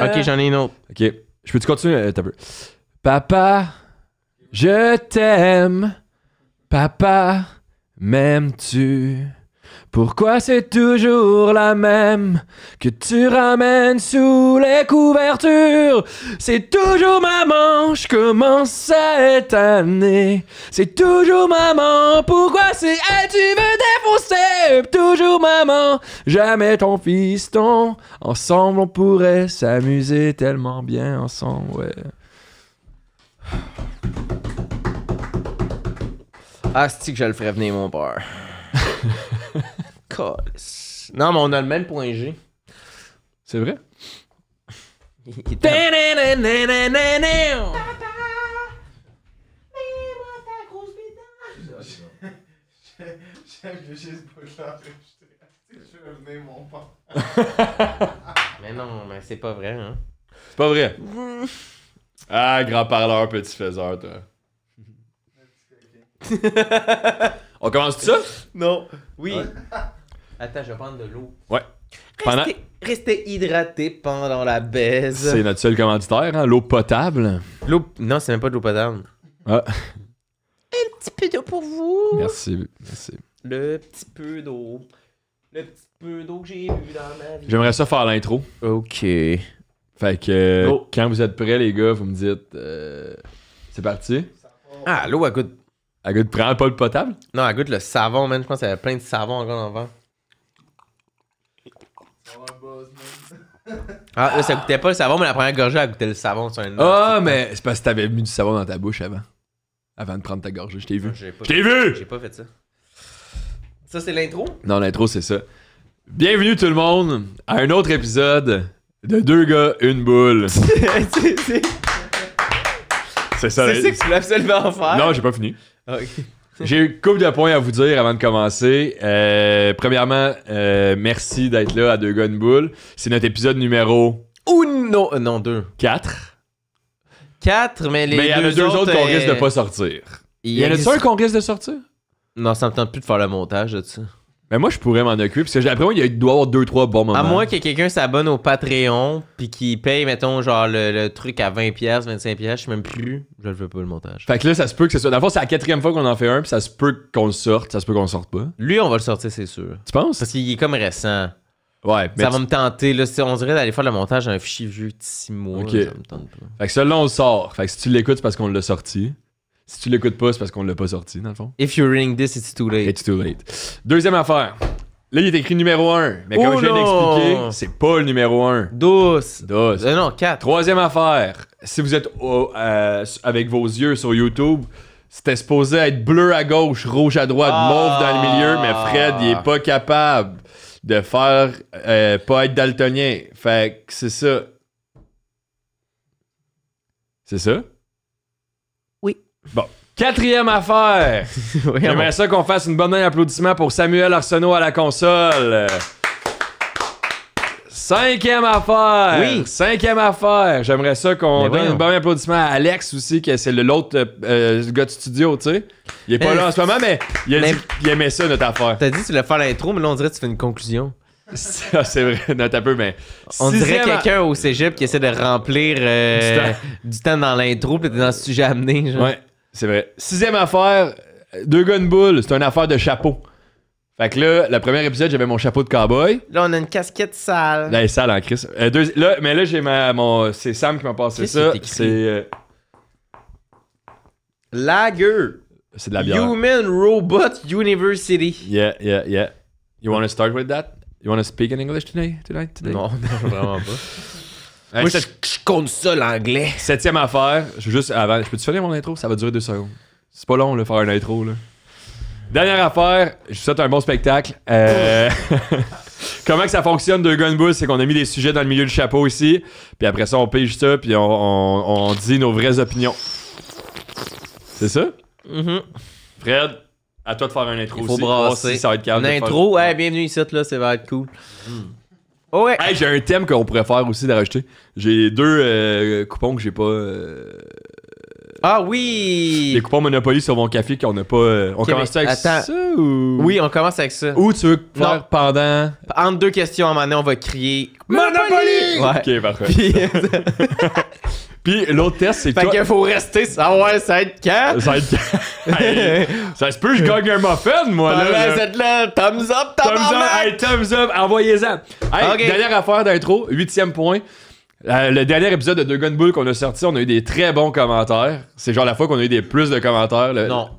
Ok, j'en ai une autre. Ok. Je peux-tu continuer? Euh, T'as peu. Papa, je t'aime. Papa, m'aimes-tu? Pourquoi c'est toujours la même que tu ramènes sous les couvertures C'est toujours maman, je commence cette année. C'est toujours maman, pourquoi c'est elle tu veux défoncer Toujours maman, jamais ton fiston. Ensemble on pourrait s'amuser tellement bien ensemble, ouais. Ah, que je le ferais venir, mon père. non, mais on a le même point G. C'est vrai? mais non, mais c'est pas vrai, hein? C'est pas vrai. Ah, grand parleur, petit faiseur, toi. On commence tout ça? Non. Oui. Attends, je vais prendre de l'eau. Ouais. Restez, restez hydraté pendant la baise. C'est notre seul commanditaire, hein, l'eau potable. L'eau. Non, c'est même pas de l'eau potable. Ah. Un petit peu d'eau pour vous. Merci, merci. Le petit peu d'eau. Le petit peu d'eau que j'ai eu dans ma vie. J'aimerais ça faire l'intro. Ok. Fait que euh, oh. quand vous êtes prêts, les gars, vous me dites. Euh, c'est parti. Ah, l'eau, elle elle goûte prend pas le potable? Non, elle goûte le savon, man. Je pense qu'elle avait plein de savon encore dans vent. Ah, là, ça goûtait pas le savon, mais la première gorgée, elle goûtait le savon sur un Ah, oh, mais c'est parce que t'avais mis du savon dans ta bouche avant. Avant de prendre ta gorgée, je t'ai vu. Ah, je t'ai vu! J'ai pas fait ça. Ça, c'est l'intro? Non, l'intro, c'est ça. Bienvenue tout le monde à un autre épisode de Deux gars, une boule. c'est ça. C'est ça que tu voulais absolument faire. Non, j'ai pas fini. Ah J'ai une couple de points à vous dire avant de commencer. Euh, premièrement, euh, merci d'être là à Deux gun C'est notre épisode numéro ou non, euh, non, deux. quatre, quatre. mais les il y en a deux autres, qu'on risque de pas sortir. Il y en a tu un qu'on risque de sortir? Non, ça me tente plus de faire le montage de ça. Mais moi, je pourrais m'en occuper, parce que après moi, il doit y avoir 2-3 bons moments. À moins que quelqu'un s'abonne au Patreon, puis qu'il paye, mettons, genre le, truc à 20$, 25$, je sais même plus, je le veux pas le montage. Fait que là, ça se peut que c'est ça. Dans le c'est la quatrième fois qu'on en fait un, puis ça se peut qu'on le sorte, ça se peut qu'on le sorte pas. Lui, on va le sortir, c'est sûr. Tu penses? Parce qu'il est comme récent. Ouais, mais ça va me tenter. Là, on dirait d'aller faire le montage d'un fichier vieux de 6 mois. Ça me tente pas. Fait que celui-là, on le sort. Fait que si tu l'écoutes, c'est parce qu'on l'a sorti. Si tu l'écoutes pas, c'est parce qu'on l'a pas sorti, dans le fond. If you're reading this, it's too late. It's too late. Deuxième affaire. Là, il est écrit numéro 1, mais comme je viens d'expliquer, c'est pas le numéro 1. Douce. Douce. Euh, non, 4. Troisième affaire. Si vous êtes euh, avec vos yeux sur YouTube, c'était supposé être bleu à gauche, rouge à droite, ah. mauve dans le milieu, mais Fred, il est pas capable de faire euh, pas être daltonien. Fait que c'est ça. C'est ça? Bon. Quatrième affaire. J'aimerais ça qu'on fasse une bonne applaudissement d'applaudissement pour Samuel Arsenault à la console. Cinquième affaire. Oui. Cinquième affaire. J'aimerais ça qu'on donne un bon applaudissement à Alex aussi, que c'est l'autre euh, euh, gars du studio, tu sais. Il est pas là en euh, ce moment, mais il, aimait ça, notre affaire. T'as dit que tu voulais faire l'intro, mais là, on dirait que tu fais une conclusion. Ah, c'est vrai, notre un peu, mais. On dirait quelqu'un au cégep qui essaie de remplir du, temps. dans l'intro, puis dans ce sujet amené. Genre. C'est vrai. Sixième affaire, euh, deux gun bull. c'est une affaire de chapeau. Fait que là, le premier épisode, j'avais mon chapeau de cowboy. Là, on a une casquette sale. Là, elle est sale en Chris. Euh, là, mais là, j'ai ma, mon. C'est Sam qui m'a passé ça. C'est euh, Lager. c'est de la bière. Human Robot University. Yeah, yeah, yeah. You to start with that? You to speak in English today? Tonight? today? Non, non, vraiment pas. Moi, je, compte ça l'anglais. Septième affaire, je veux juste avant. Je peux te finir mon intro? Ça va durer deux secondes. C'est pas long, là, faire un intro, là. Dernière affaire, je vous souhaite un bon spectacle. Euh, comment que ça fonctionne de Gunbush, c'est qu'on a mis des sujets dans le milieu du chapeau ici, puis après ça, on pige ça, puis on, dit nos vraies opinions. C'est ça? Mm-hmm. Fred, à toi de faire un intro Il faut aussi. Brasser. ça va être calme. intro, Ouais, bienvenue ici, là, ça va être cool. Mm. Oh ouais. j'ai un thème qu'on pourrait faire aussi de rajouter. J'ai deux euh, coupons que j'ai pas. Euh, ah oui! Les coupons Monopoly sur mon café qu'on n'a pas. Euh, on commence avec ça ou. Oui, on commence avec ça. Ou tu veux faire pendant. Entre deux questions, à un moment on va crier Monopoly! Ok, parfait. Puis l'autre test, c'est Fait que qu'il faut rester ouais, ça être quand. Ça être quand. ça se peut, je gagne un muffin, moi. Là, là, là. là. Thumbs up, thumbs up. Hey, thumbs up, envoyez-en. Dernière affaire d'intro, huitième point. Euh, le dernier épisode de Deux Gun Bull qu'on a sorti, on a eu des très bons commentaires. C'est genre la fois qu'on a eu des plus de commentaires. Non.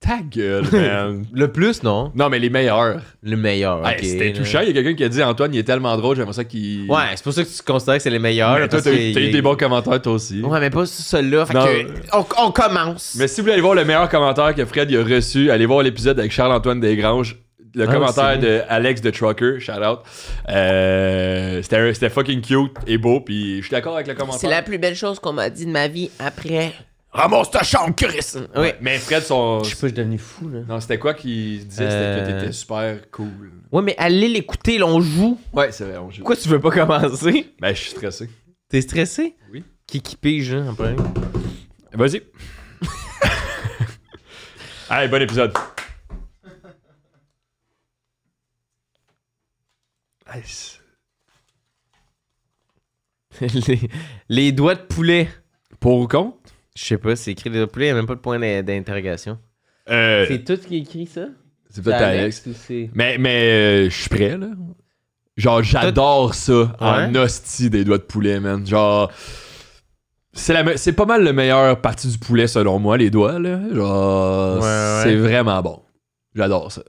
Ta gueule, man. le plus, non? Non, mais les meilleurs. Le meilleur. C'était touchant. Il y a quelqu'un qui a dit Antoine, il est tellement drôle, j'aimerais ça qu'il. Ouais, c'est pour ça que tu considères que c'est les meilleurs. toi, t'as eu, des bons commentaires, toi aussi. Ouais, mais pas celui-là. On, on, commence. Mais si vous voulez aller voir le meilleur commentaire que Fred a reçu, allez voir l'épisode avec Charles-Antoine Desgranges. Le ah, commentaire de Alex de Trucker, shout out. Euh, c'était fucking cute et beau, puis je suis d'accord avec le commentaire. C'est la plus belle chose qu'on m'a dit de ma vie après. Ramasse ta chambre, Chris! Oui. mais Fred, son. Je sais pas, je suis devenu fou, là. Non, c'était quoi qui disait? Euh. que t'étais super cool. Ouais, mais allez l'écouter, l'on joue. Ouais, c'est vrai, on joue. Pourquoi tu veux pas commencer? Ben, je suis stressé. T'es stressé? Oui. Qui qui pige, hein, en Vas-y. allez, bon épisode. Nice. Les... Les doigts de poulet. Pour ou contre? Je sais pas, c'est écrit doigts de poulet, il n'y a même pas de point d'interrogation. Euh, c'est tout qui est écrit, ça? C'est peut-être Alex. Mais, mais euh, je suis prêt, là. Genre, j'adore ça un en hostie des doigts de poulet, man. Genre, c'est pas mal le meilleur partie du poulet, selon moi, les doigts, là. Genre, c'est vraiment bon. J'adore ça.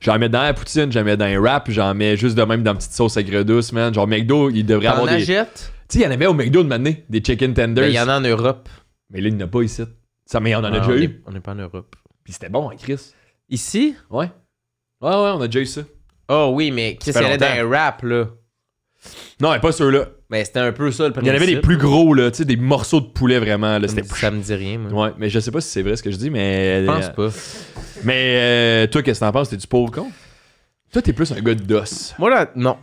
J'en mets dans la poutine, j'en mets dans un wrap, j'en mets juste de même dans une petite sauce à douce, man. Genre, McDo, il devrait avoir des. Tu sais, il y en avait au McDo de mané, des chicken tenders. Ben, il y en a en Europe. Mais là, il n'y a pas ici. Ça, mais on en a déjà eu. on n'est pas en Europe. Puis c'était bon, hein, Chris. Ici? Ouais. Ouais, ouais, on a déjà eu ça. Oh oui, mais qu'est-ce qu'il y avait dans rap, là? Non, pas ceux-là. Mais c'était un peu ça le premier. Il y en avait des plus gros, là, tu sais, des morceaux de poulet vraiment. Ça me dit rien, moi. Ouais, mais je sais pas si c'est vrai ce que je dis, mais. Je pense euh, pas. Mais euh, toi, qu'est-ce que t'en penses? T'es du pauvre con? Toi, t'es plus un gars de d'os. Moi, là, non.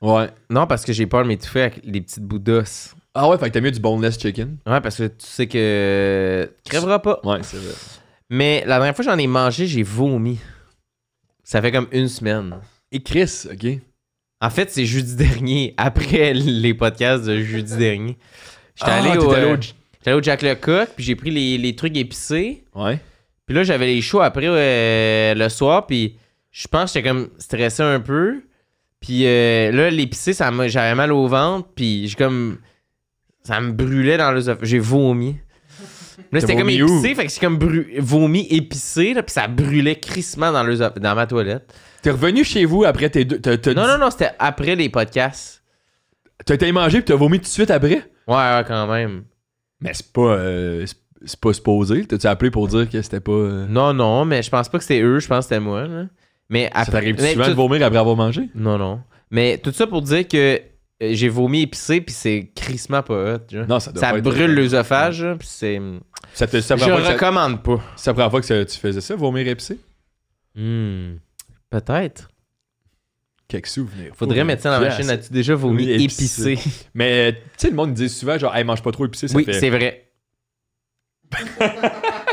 Ouais. Non, parce que j'ai peur de m'étouffer avec les petites bouts d'os. Ah ouais, fait que t'as mieux du boneless chicken. Ouais, parce que tu sais que. Tu crèveras pas. Ouais, c'est vrai. Mais la dernière fois que j'en ai mangé, j'ai vomi. Ça fait comme une semaine. Et Chris, ok. En fait, c'est jeudi dernier, après les podcasts de jeudi dernier. J'étais ah, euh, allé, au, Jack au... allé, au Jack puis j'ai pris les, les, trucs épicés. Ouais. Puis là, j'avais les choux après euh, le soir, puis je pense que j'étais comme stressé un peu. Puis euh, là, l'épicé, j'avais mal au ventre, puis j'ai comme ça me brûlait dans le... J'ai vomi. Là, c'était comme épicé, où? fait que c'est comme vomi épicé, là, puis ça brûlait crissement dans, dans ma toilette. T'es revenu chez vous après tes deux. non, non, non, c'était après les podcasts. T'as été manger puis t'as vomi tout de suite après? Ouais, quand même. Mais c'est pas. Euh, c'est pas supposé. T'as-tu appelé pour dire que c'était pas. Euh? Non, non, mais je pense pas que c'était eux, je pense que c'était moi. Mais après. Ça t'arrive souvent de vomir après avoir mangé? Non, non. Mais tout ça pour dire que euh, j'ai vomi épicé, puis c'est crissement pas hot. ça, brûle l'œsophage, puis c'est. Hmm, ça te, je recommande ça, pas. C'est la première fois que tu faisais ça, vomir épicé hmm, Peut-être. Quelques souvenirs. Faudrait mettre ça dans la machine. As-tu déjà vomi épicé. Mais tu sais, le monde dit souvent genre, hey, mange pas trop épicé. Ça oui, c'est vrai.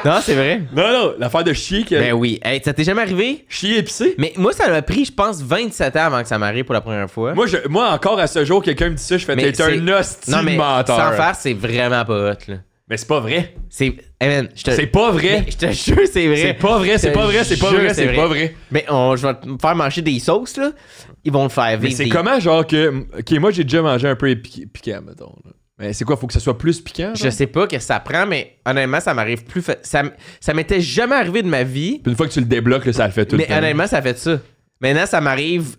Non, c'est vrai. Non, non, l'affaire de chier. Que... Ben oui. ça t'est jamais arrivé? Chier épicé? Mais moi, ça m'a pris, je pense, 27 ans avant que ça m'arrive pour la première fois. Moi, moi encore à ce jour, quelqu'un me dit ça, je fais T'es un hostile mais Sans faire, c'est vraiment pas hot, là. Mais c'est pas vrai. C'est. C'est pas vrai. je te jure, c'est vrai. C'est pas vrai, c'est pas vrai, c'est pas vrai, c'est pas vrai. Mais on, je vais te faire manger des sauces, là. Ils vont le faire vivre. Mais c'est comment, genre, que. Ok, moi, j'ai déjà mangé un peu piquant, mettons. Là. Mais c'est quoi, faut que ça soit plus piquant? Je sais pas que ça prend, mais honnêtement, ça m'arrive plus. Ça, m'était jamais arrivé de ma vie. une fois que tu le débloques, ça le fait tout. le temps. honnêtement, ça fait ça. Maintenant, ça m'arrive.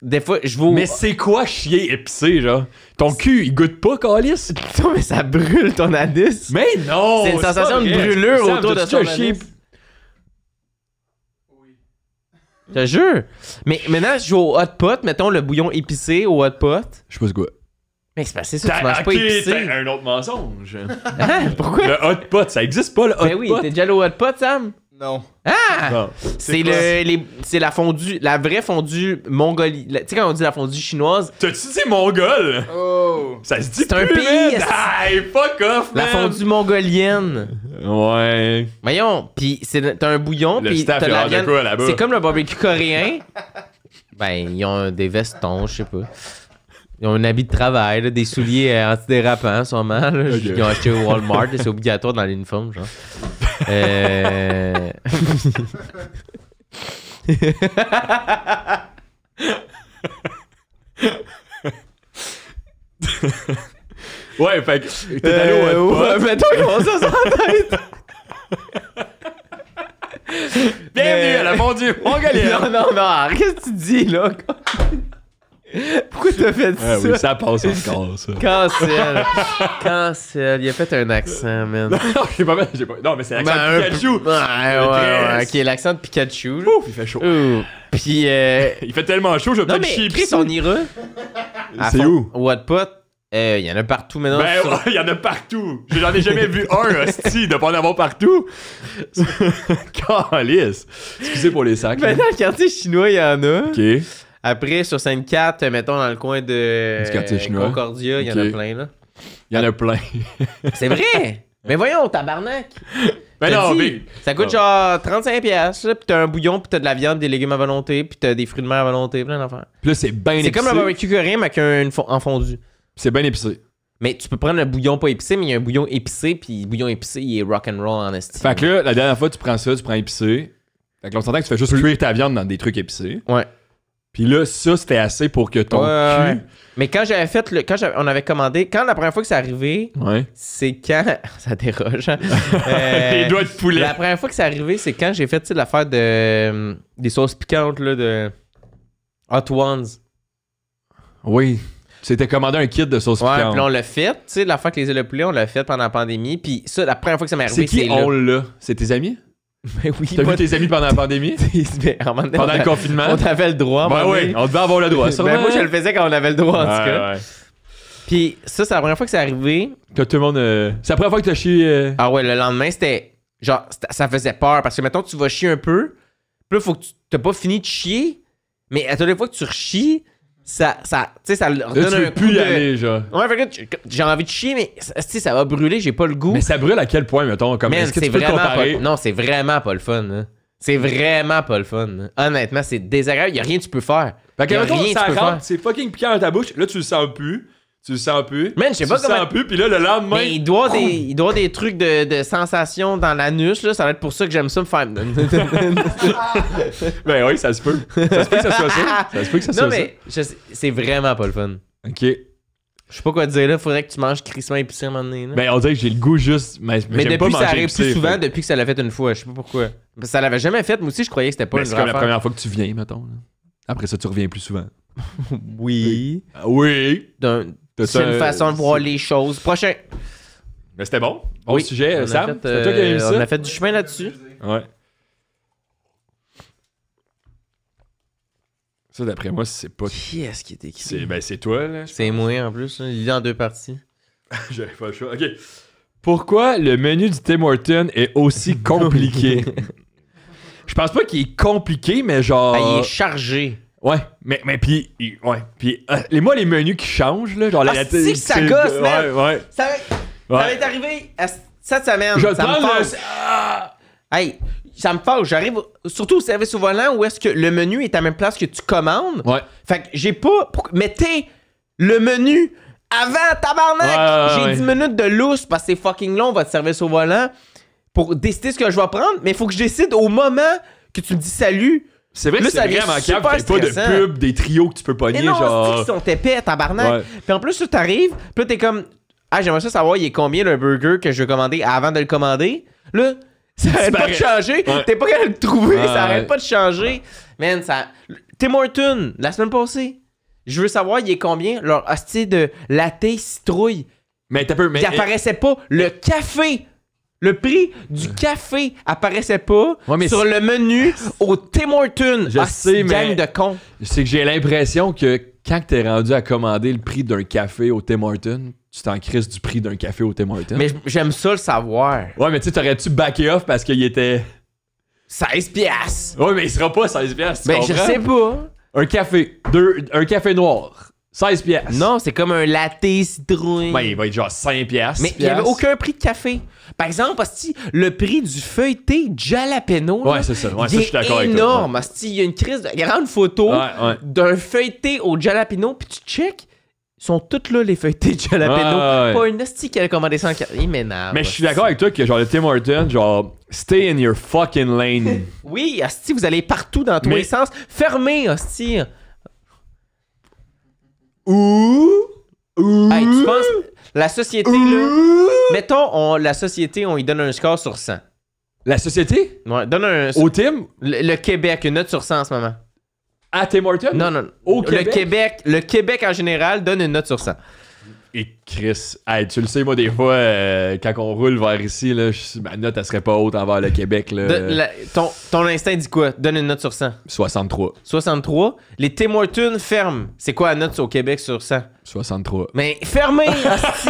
Des fois, je vous. Mais c'est quoi chier épicé, genre? Ton cul, il goûte pas, Calis? Non, mais ça brûle ton anus. Mais non! C'est une sensation de brûlure autour de ton Oui. Je te jure. Mais maintenant, je joue au hot pot, mettons le bouillon épicé au hot pot. Je sais pas ce quoi. Mais c'est passé ça, tu manges pas un autre mensonge. Hein? Pourquoi? Le hot pot, ça existe pas, le hot pot. Ben oui, t'es déjà allé au hot pot, Sam? Non. Ah! C'est le, c'est la fondue, la vraie fondue mongolie. Tu sais quand on dit la fondue chinoise. T'as-tu dit mongole? Oh! Ça se dit C'est un pays. fuck off, La fondue mongolienne. Ouais. Voyons, pis t'as un bouillon, pis t'as la viande. C'est comme le barbecue coréen. ben, ils ont des vestons, je sais pas. Ils ont un habit de travail, des souliers euh, antidérapants, sûrement. Là, okay. Ils ont acheté au Walmart, c'est obligatoire dans l'uniforme, genre. Euh. ouais, fait que t'es allé au euh, mais toi, comment ça tête. Bienvenue à la mon Dieu, Non, non, non, qu'est-ce que tu dis, là? Pourquoi t'as fait ah ça? Ah oui, ça passe encore, ça. Cancel. Cancel. Il a fait un accent, euh, man. Non, j'ai pas, j'ai pas. Non, mais c'est l'accent de ben, Pikachu. Ouais, ouais, Ok, l'accent de Pikachu. Ouf, il fait chaud. Puis. Euh, il fait tellement chaud, je vais peut-être chier. Chris, on ira. C'est où? Wattpot. Euh, il y en a partout maintenant. Ben, il y en a partout. J'en ai jamais vu un, hostie, de pas en avoir partout. Calice. Excusez pour les sacs. Mais dans le quartier chinois, il y en a. Ok. Après, sur scène 4, mettons dans le coin de Concordia, il y en a plein, là. Il y en a plein. c'est vrai! Mais voyons, tabarnak! Mais ben non, mais... Ça coûte ah. genre 35 pièces, puis t'as un bouillon, puis t'as de la viande, des légumes à volonté, puis t'as des fruits de mer à volonté, plein d'affaires. Puis là, c'est bien épicé. C'est comme un barbecue coréen, mais avec un C'est bien épicé. Mais tu peux prendre le bouillon pas épicé, mais il y a un bouillon épicé, puis le bouillon épicé, il est rock'n'roll en estime. Fait que là, la dernière fois, tu prends ça, tu prends épicé. Fait que l'on s'entend que tu fais juste cuire ta viande dans des trucs épicés. Ouais. Puis là, ça, c'était assez pour que ton cul. Mais quand j'avais fait le. Quand on avait commandé. Quand la première fois que c'est arrivé, c'est quand. Ça déroge. Hein? doigts de poulet. La première fois que c'est arrivé, c'est quand j'ai fait l'affaire de. Euh, des sauces piquantes, là, de. Hot Ones. Oui. C'était commandé un kit de sauce ouais, puis on l'a fait. Tu sais, la fois que les le poulet, on l'a fait pendant la pandémie. Puis ça, la première fois que ça m'est arrivé, c'est qui on l'a? C'est tes amis? Mais ben oui. T'as vu tes amis pendant la pandémie? Ben, pendant le confinement? On avait le droit. Ben oui, on devait avoir le droit. Ben, moi, je le faisais quand on avait le droit, en tout cas. Ouais, Puis ça, c'est la première fois que c'est arrivé. Que tout le monde. Euh, c'est la première fois que t'as chié. Euh, ah ouais, le lendemain, c'était. Genre, ça faisait peur parce que, mettons, tu vas chier un peu. plus là, faut que tu. T'as pas fini de chier. Mais à toutes les fois que tu rechies, ça, ça, tu sais, ça leur donne un plus y aller, genre. Ouais, j'ai envie de chier, mais si ça va brûler, j'ai pas le goût. Mais ça brûle à quel point, mettons, comme est-ce que tu peux vraiment comparer? non, c'est vraiment pas le fun. Hein. C'est vraiment pas le fun. Hein. Honnêtement, c'est désagréable. Y a rien que tu peux faire. Fait que, peux faire ça c'est fucking piquant dans ta bouche. Là, tu le sens plus tu le sens un peu. je sais pas comment. le sens un peu, puis là, le lendemain. Mais il doit des, il doit des trucs de, de sensations dans l'anus, là. Ça va être pour ça que j'aime ça me faire. ben oui, ça se peut. Ça se peut que ça soit ça. Ça se peut que ça non, soit mais c'est vraiment pas le fun. OK. Je sais pas quoi te dire là, faudrait que tu manges crissement épicé à un moment donné. Ben on dirait que j'ai le goût juste. Mais, mais, depuis que ça arrive plus souvent depuis que ça l'a fait une fois, je sais pas pourquoi. ça l'avait jamais fait, moi aussi je croyais que c'était pas le ben, une C'est comme la première fois que tu viens, mettons. Après ça, tu reviens plus souvent. oui. Oui. C'est une façon de voir les choses. Prochain. Mais c'était bon. Bon sujet, Sam. Fait, toi qui euh, ça? on a fait du chemin là-dessus. Ouais. Ça, d'après moi, c'est pas. Qui est-ce qui était qui C'est ben, toi, là. C'est moi, en plus. Il est en deux parties. J'avais pas le choix. Ok. Pourquoi le menu du Tim Horton est aussi compliqué Je pense pas qu'il est compliqué, mais genre. Ah, il est chargé. Ouais, mais, mais puis, ouais, puis, euh, les, moi, les menus qui changent, là, genre, ah, la, si que ça gosse, man! Ouais, ouais. Ça, va ça arrivé euh, cette semaine. ça me fâche. Ah! Hey, ça me fâche. J'arrive surtout au service au volant où est-ce que le menu est à la même place que tu commandes. Ouais. Fait que j'ai pas. Mettez le menu avant, tabarnak! j'ai 10 minutes de lousse parce que c'est fucking long, votre service au volant, pour décider ce que je vais prendre, mais il faut que je décide au moment que tu me dis salut c'est vrai que c'est vraiment cave pas de pub, des trios que tu peux pogner, genre. sont épais, tabarnak. Puis en plus, tu arrives, puis t'es comme, ah, j'aimerais ça savoir, il est combien le burger que je vais commander avant de le commander. Là, ça arrête pas de changer. T'es pas capable de le trouver, ça arrête pas de changer. Man, ça. Tim Horton, la semaine passée, je veux savoir, il est combien leur hostie de latte citrouille. Mais t'as peu, apparaissait pas. Le café le prix du café apparaissait pas sur le menu au Tim Hortons. Je ah, sais, mais de con. C'est que j'ai l'impression que quand t'es rendu à commander le prix d'un café au Tim Hortons, tu t'en crises du prix d'un café au Tim Hortons. Mais j'aime ça le savoir. Ouais, mais tu t'aurais-tu backé off parce qu'il était 16 piastres. Ouais, mais il sera pas 16 piastres, tu ben, je sais pas. Un café, deux, un café noir. 16 pièces. Non, c'est comme un latte citrouille. Ben, il va être genre 5 pièces. Mais il n'y avait aucun prix de café. Par exemple, hostie, le prix du feuilleté jalapeno. Ouais, c'est ça. Ouais, je suis d'accord avec toi. énorme. il y a une crise de grande photo d'un feuilleté au jalapeno, puis tu ils sont toutes là les feuilletés de jalapeno. Pas une ostie qui a commandé ça Il m'énerve. Mais je suis d'accord avec toi que genre le Tim Horton, genre stay in your fucking lane. oui, hostie, vous allez partout dans tous les sens. Fermez, hostie. Ouh! tu penses, la société, là, mettons, on, la société, on lui donne un score sur 100. La société? Ouais, donne un. Au team? Le, Québec, une note sur 100 en ce moment. À Tim Hortons? Non, non. Au le Québec? Le Québec en général donne une note sur 100. Et Chris, tu le sais, moi, des fois, euh, quand on roule vers ici, là, ma note, elle serait pas haute envers le Québec. ton, instinct dit quoi Donne une note sur 100. 63. 63. Les Tim Hortons ferment. C'est quoi la note au Québec sur 100 63. Mais fermez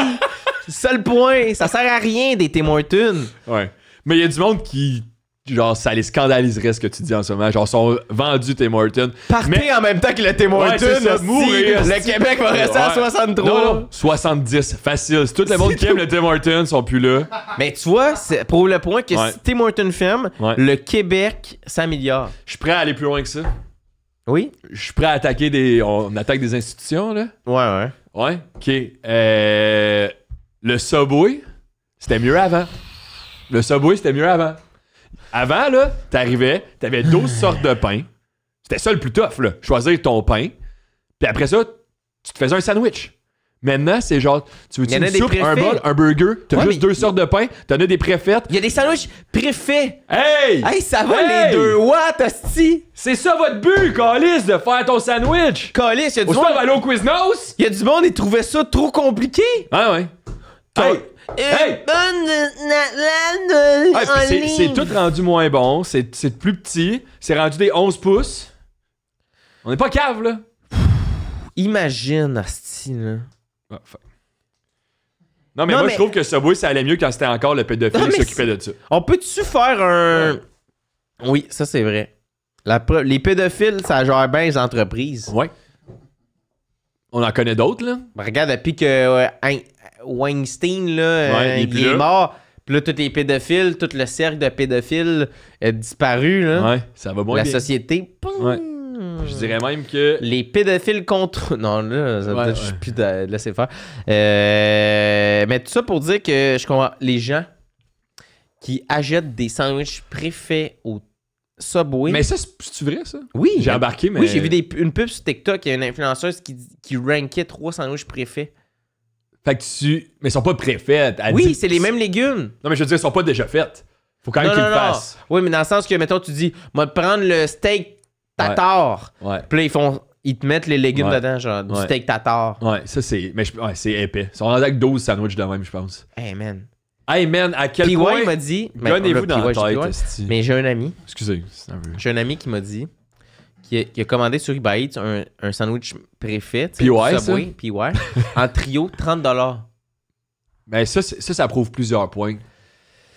Seul point. Ça sert à rien des Tim Ouais. Mais il y a du monde qui genre ça les scandaliserait ce que tu dis en ce moment genre sont vendus Tim Hortons partez en même temps que le Tim Hortons le Québec va rester à 63 non, 70 facile si tout le monde qui aime le Tim Hortons sont plus là mais tu vois c'est pour le point que si Tim Hortons ferme le Québec s'améliore je suis prêt à aller plus loin que ça oui je suis prêt à attaquer des on attaque des institutions là ouais ouais ouais ok euh, le Subway c'était mieux avant le Subway c'était mieux avant avant, là, t'arrivais, t'avais 12 sortes de pain. C'était ça le plus tough, là. Choisir ton pain. Puis après ça, tu te faisais un sandwich. Maintenant, c'est genre, tu veux-tu une soupe, un bol, un burger, t'as juste deux sortes de pain, t'en as des préfètes. Il y a des sandwichs préfets. Hey! Hey, ça va les deux What, hostie! C'est ça votre but, Calis, de faire ton sandwich! Calis, y'a du monde. aller au Quiznos? Y'a du monde, ils trouvaient ça trop compliqué. Ah ouais, ouais. Hey! c'est- tout rendu moins bon, c'est plus petit, c'est rendu des 11 pouces. On n'est pas cave, là. Imagine, Asti, là. Ah, non, mais moi, je trouve que Subway, ça allait mieux quand c'était encore le pédophile qui s'occupait de ça. On peut-tu faire un. Oui, ça c'est vrai. Les pédophiles, ça gère bien les entreprises. Ouais. On en connaît d'autres, là. regarde, depuis que euh, hein, Weinstein, là, euh, il, est, mort. Puis là, tous les pédophiles, tout le cercle de pédophiles est disparu. ça va bon. La société. Je dirais même que. Les pédophiles contre. Non, là, ça, je suis plus de laisser faire. Euh, mais tout ça pour dire que je Les gens qui achètent des sandwichs préfets au Subway. Mais ça, c'est vrai, ça? Oui. J'ai embarqué, mais. Oui, j'ai vu une pub sur TikTok. Il y a une influenceuse qui, qui rankait trois sandwichs préfets. Fait que tu. Mais ils sont pas préfaites. oui, c'est les mêmes légumes. Non, mais je veux dire, ils sont pas déjà faites. Faut quand même qu'ils le fassent. Oui, mais dans le sens que, mettons, tu dis, moi, prendre le steak tatar. Ouais. Puis là, ils font. Ils te mettent les légumes dedans, genre du steak tatar. Ouais, ça c'est. Mais c'est épais. on en a avec 12 sandwichs de même, je pense. Hey man. Hey man, à quel point. m'a dit. Ben, vous dans Mais j'ai un ami. Excusez. J'ai un ami qui m'a dit qui a, commandé sur Uber un, sandwich préfet, PY, Subway, en trio, 30 Mais ben, ça, ça, prouve plusieurs points.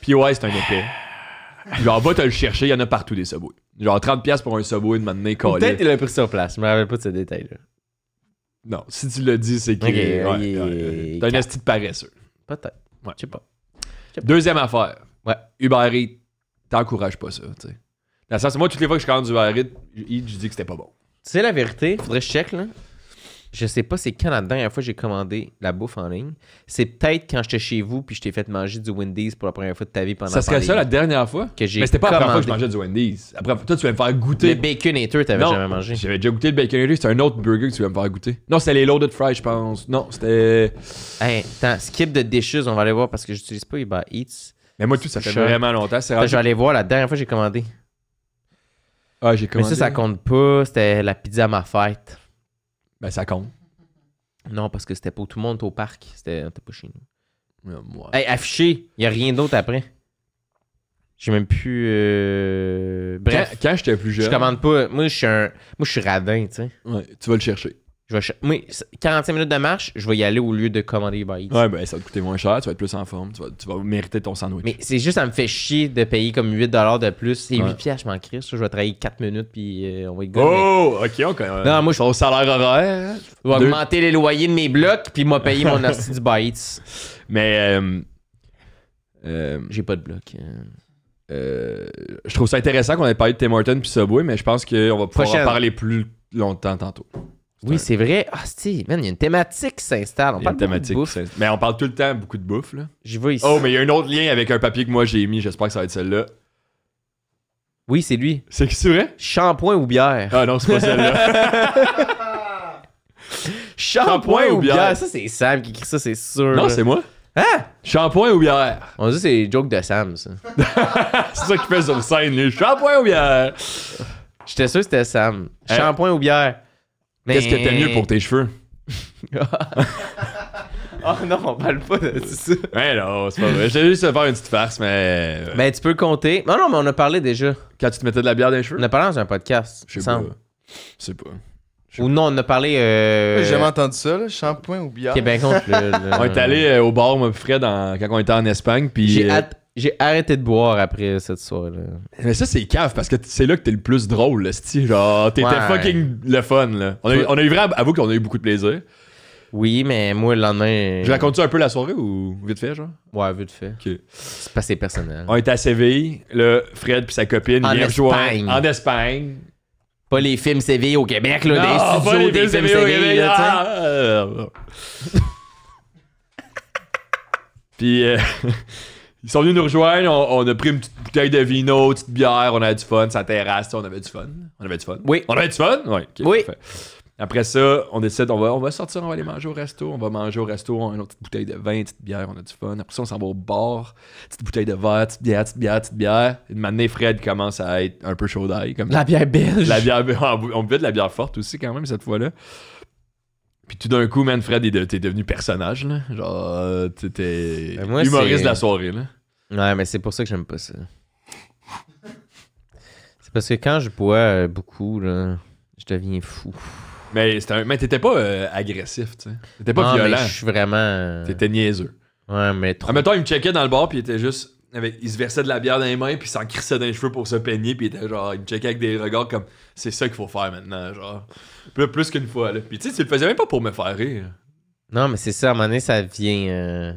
PY, c'est un épais. Genre, va te le chercher, il y en a partout des Subway. Genre, 30$ pour un Subway de maintenant collé. Peut-être qu'il l'a pris sur place, je me rappelle pas de ce détail-là. Non, si tu le dis, c'est que t'as un esti de paresseux. Peut-être. je Je sais pas. Deuxième affaire. Ouais. Uber Eats, t'encourages pas ça, tu sais moi, toutes les fois que je commande du Uber je dis que c'était pas bon. Tu sais la vérité, faudrait que je check, là. Je sais pas c'est quand la dernière fois que j'ai commandé la bouffe en ligne. C'est peut-être quand j'étais chez vous puis je t'ai fait manger du Wendy's pour la première fois de ta vie pendant Ça serait ça la dernière fois que j'ai Mais c'était pas la première fois que je mangeais du Wendy's. Après, toi, tu vas me faire goûter. Le bacon et tu t'avais jamais mangé. J'avais déjà goûté le bacon tout. c'était un autre burger que tu vas me faire goûter. Non, c'était les Loaded Fries, je pense. Non, c'était. Hey, attends, skip de dishes, on va aller voir parce que j'utilise pas Uber Eats. Mais moi, tout ça fait vraiment longtemps. Je vais voir la dernière fois que j'ai commandé. Ah, j'ai Mais ça, ça compte pas. C'était la pizza à ma fête. Ben, ça compte. Non, parce que c'était pour tout le monde au parc. C'était pas chez nous. moi. affiché. Il n'y a rien d'autre après. J'ai même plus. euh, Bref, Quand, j'étais plus jeune, je commande pas. Moi, je suis un. Moi, je suis radin, tu sais. ouais, tu vas le chercher. 45 minutes de marche, je vais y aller au lieu de commander les bites Ouais, ben ça va te coûter moins cher, tu vas être plus en forme, tu vas, tu vas mériter ton sandwich. Mais c'est juste, ça me fait chier de payer comme 8$ de plus. C'est 8$, pièces, je m'en crisse. Je vais travailler 4 minutes, puis euh, on va go. Oh, ok, on Non, moi, je au salaire horaire. on hein? vais augmenter les loyers de mes blocs, puis m'a payé mon assis du Bites. Mais. Euh, euh, J'ai pas de blocs je trouve ça intéressant qu'on ait parlé de Tim Hortons puis Subway, mais je pense qu'on va pouvoir en parler plus longtemps tantôt. Oui, c'est vrai. Ah, si, man, il y a une thématique qui s'installe. On parle thématique de bouffe. Mais on parle tout le temps beaucoup de bouffe, là. J'y vais ici. Oh, mais il y a un autre lien avec un papier que moi j'ai mis. J'espère que ça va être celle-là. Oui, c'est lui. C'est qui, c'est vrai? Shampoing ou bière? Ah non, c'est pas celle-là. Shampoing ou bière? Ça, c'est Sam qui écrit ça, c'est sûr. Non, c'est moi. Hein? Shampoing ou bière? On dit c'est joke de Sam, ça. c'est ça qu'il fait sur le scène, lui. shampoing ou bière? J'étais sûr que c'était Sam. Hein? Shampoing ou bière? Qu'est-ce que t'aimes mieux pour tes cheveux? oh non, on parle pas de ça. Mais non, c'est pas vrai. J'ai juste faire une petite farce, mais. Mais ben, tu peux compter. Non, non, mais on a parlé déjà. Quand tu te mettais de la bière dans les cheveux? On a parlé dans un podcast. Je sais pas. Je sais pas. Ou non, on a parlé. Euh, J'ai jamais entendu ça, là. Shampoing ou bière. T'es bien contre. On est allé euh, au bar, moi, Fred, quand on était en Espagne. Puis. J'ai hâte euh, j'ai arrêté de boire après cette soirée-là. Mais ça, c'est cave parce que c'est là que t'es le plus drôle, là, style, Genre, t'étais fucking le fun, là. On a, eu, on a eu vraiment, avoue qu'on a eu beaucoup de plaisir. Oui, mais moi, le lendemain. Je raconte-tu un peu la soirée ou vite fait, genre Ouais, vite fait. C'est passé personnel. On était à Séville, là, Fred puis sa copine en Espagne. En Espagne. Pas les films Séville au Québec, là, non, des studios des films Séville, là, Puis. Ah, Ils sont venus nous rejoindre, on, a pris une petite bouteille de vino, une petite bière, on a du fun, sa terrasse, on avait du fun. On avait du fun. Oui. On avait du fun? oui. Après ça, on décide, on va, on va sortir, on va aller manger au resto. On va manger au resto, on a une autre petite bouteille de vin, une petite bière, on a du fun. Après ça, on s'en va au bar, petite bouteille de verre, petite bière, petite bière, petite bière. Une manée Fred commence à être un peu chaud d'ail. Comme la bière belge. La bière, on buvait de la bière forte aussi quand même cette fois-là. Puis tout d'un coup, Manfred, t'es devenu personnage, là. Genre, euh, t'étais ben, humoriste de la soirée, là. Ouais, mais c'est pour ça que j'aime pas ça. c'est parce que quand je bois euh, beaucoup, là, je deviens fou. Mais, mais t'étais pas euh, agressif, tu sais. T'étais pas non, violent. Je suis vraiment. T'étais niaiseux. Ouais, mais trop. En même temps, il me checkait dans le bar, puis il était juste il se versait de la bière dans les mains, puis s'en crissait dans les cheveux pour se peigner, puis il était genre, il me checkait avec des regards comme, c'est ça qu'il faut faire maintenant, genre. Plus, qu'une fois, là. Puis tu sais, tu le faisais même pas pour me faire rire. Non, mais c'est ça, à un moment donné, ça vient. Euh,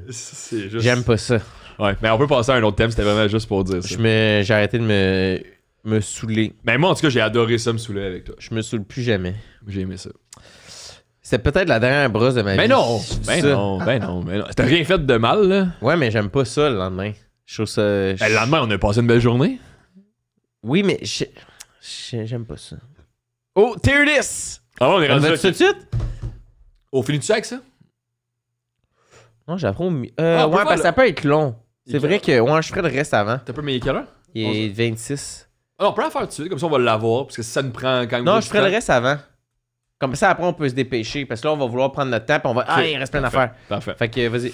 j'aime pas ça. Ouais, mais on peut passer à un autre thème, c'était vraiment juste pour dire ça. Je me- J'ai arrêté de me, me saouler. Mais ben, moi, en tout cas, j'ai adoré ça me saouler avec toi. Je me saoule plus jamais. J'ai aimé ça. C'est peut-être la dernière brosse de ma ben vie. Mais ben non! Ben non, ben non, ben non. rien fait de mal, là? Ouais, mais j'aime pas ça le lendemain. Je trouve ça. Ben, le lendemain, on a passé une belle journée. Oui, mais j'aime pas ça. Oh, tier Ah on est rendu tout de suite? Au finit du sac, ça? Non, j'apprends Euh, ah, ouais, parce que ça peut être long. C'est vrai que ouais, je ferais le reste avant. T'as pas mis quelle heure? Il est 26. Ah, on peut la faire tout de suite, comme ça on va l'avoir, parce que ça nous prend quand même. Non, je ferais le reste avant. Comme ça, après, on peut se dépêcher. Parce que là, on va vouloir prendre notre temps. puis on va. Ah, il reste plein d'affaires. Parfait. Fait que, vas-y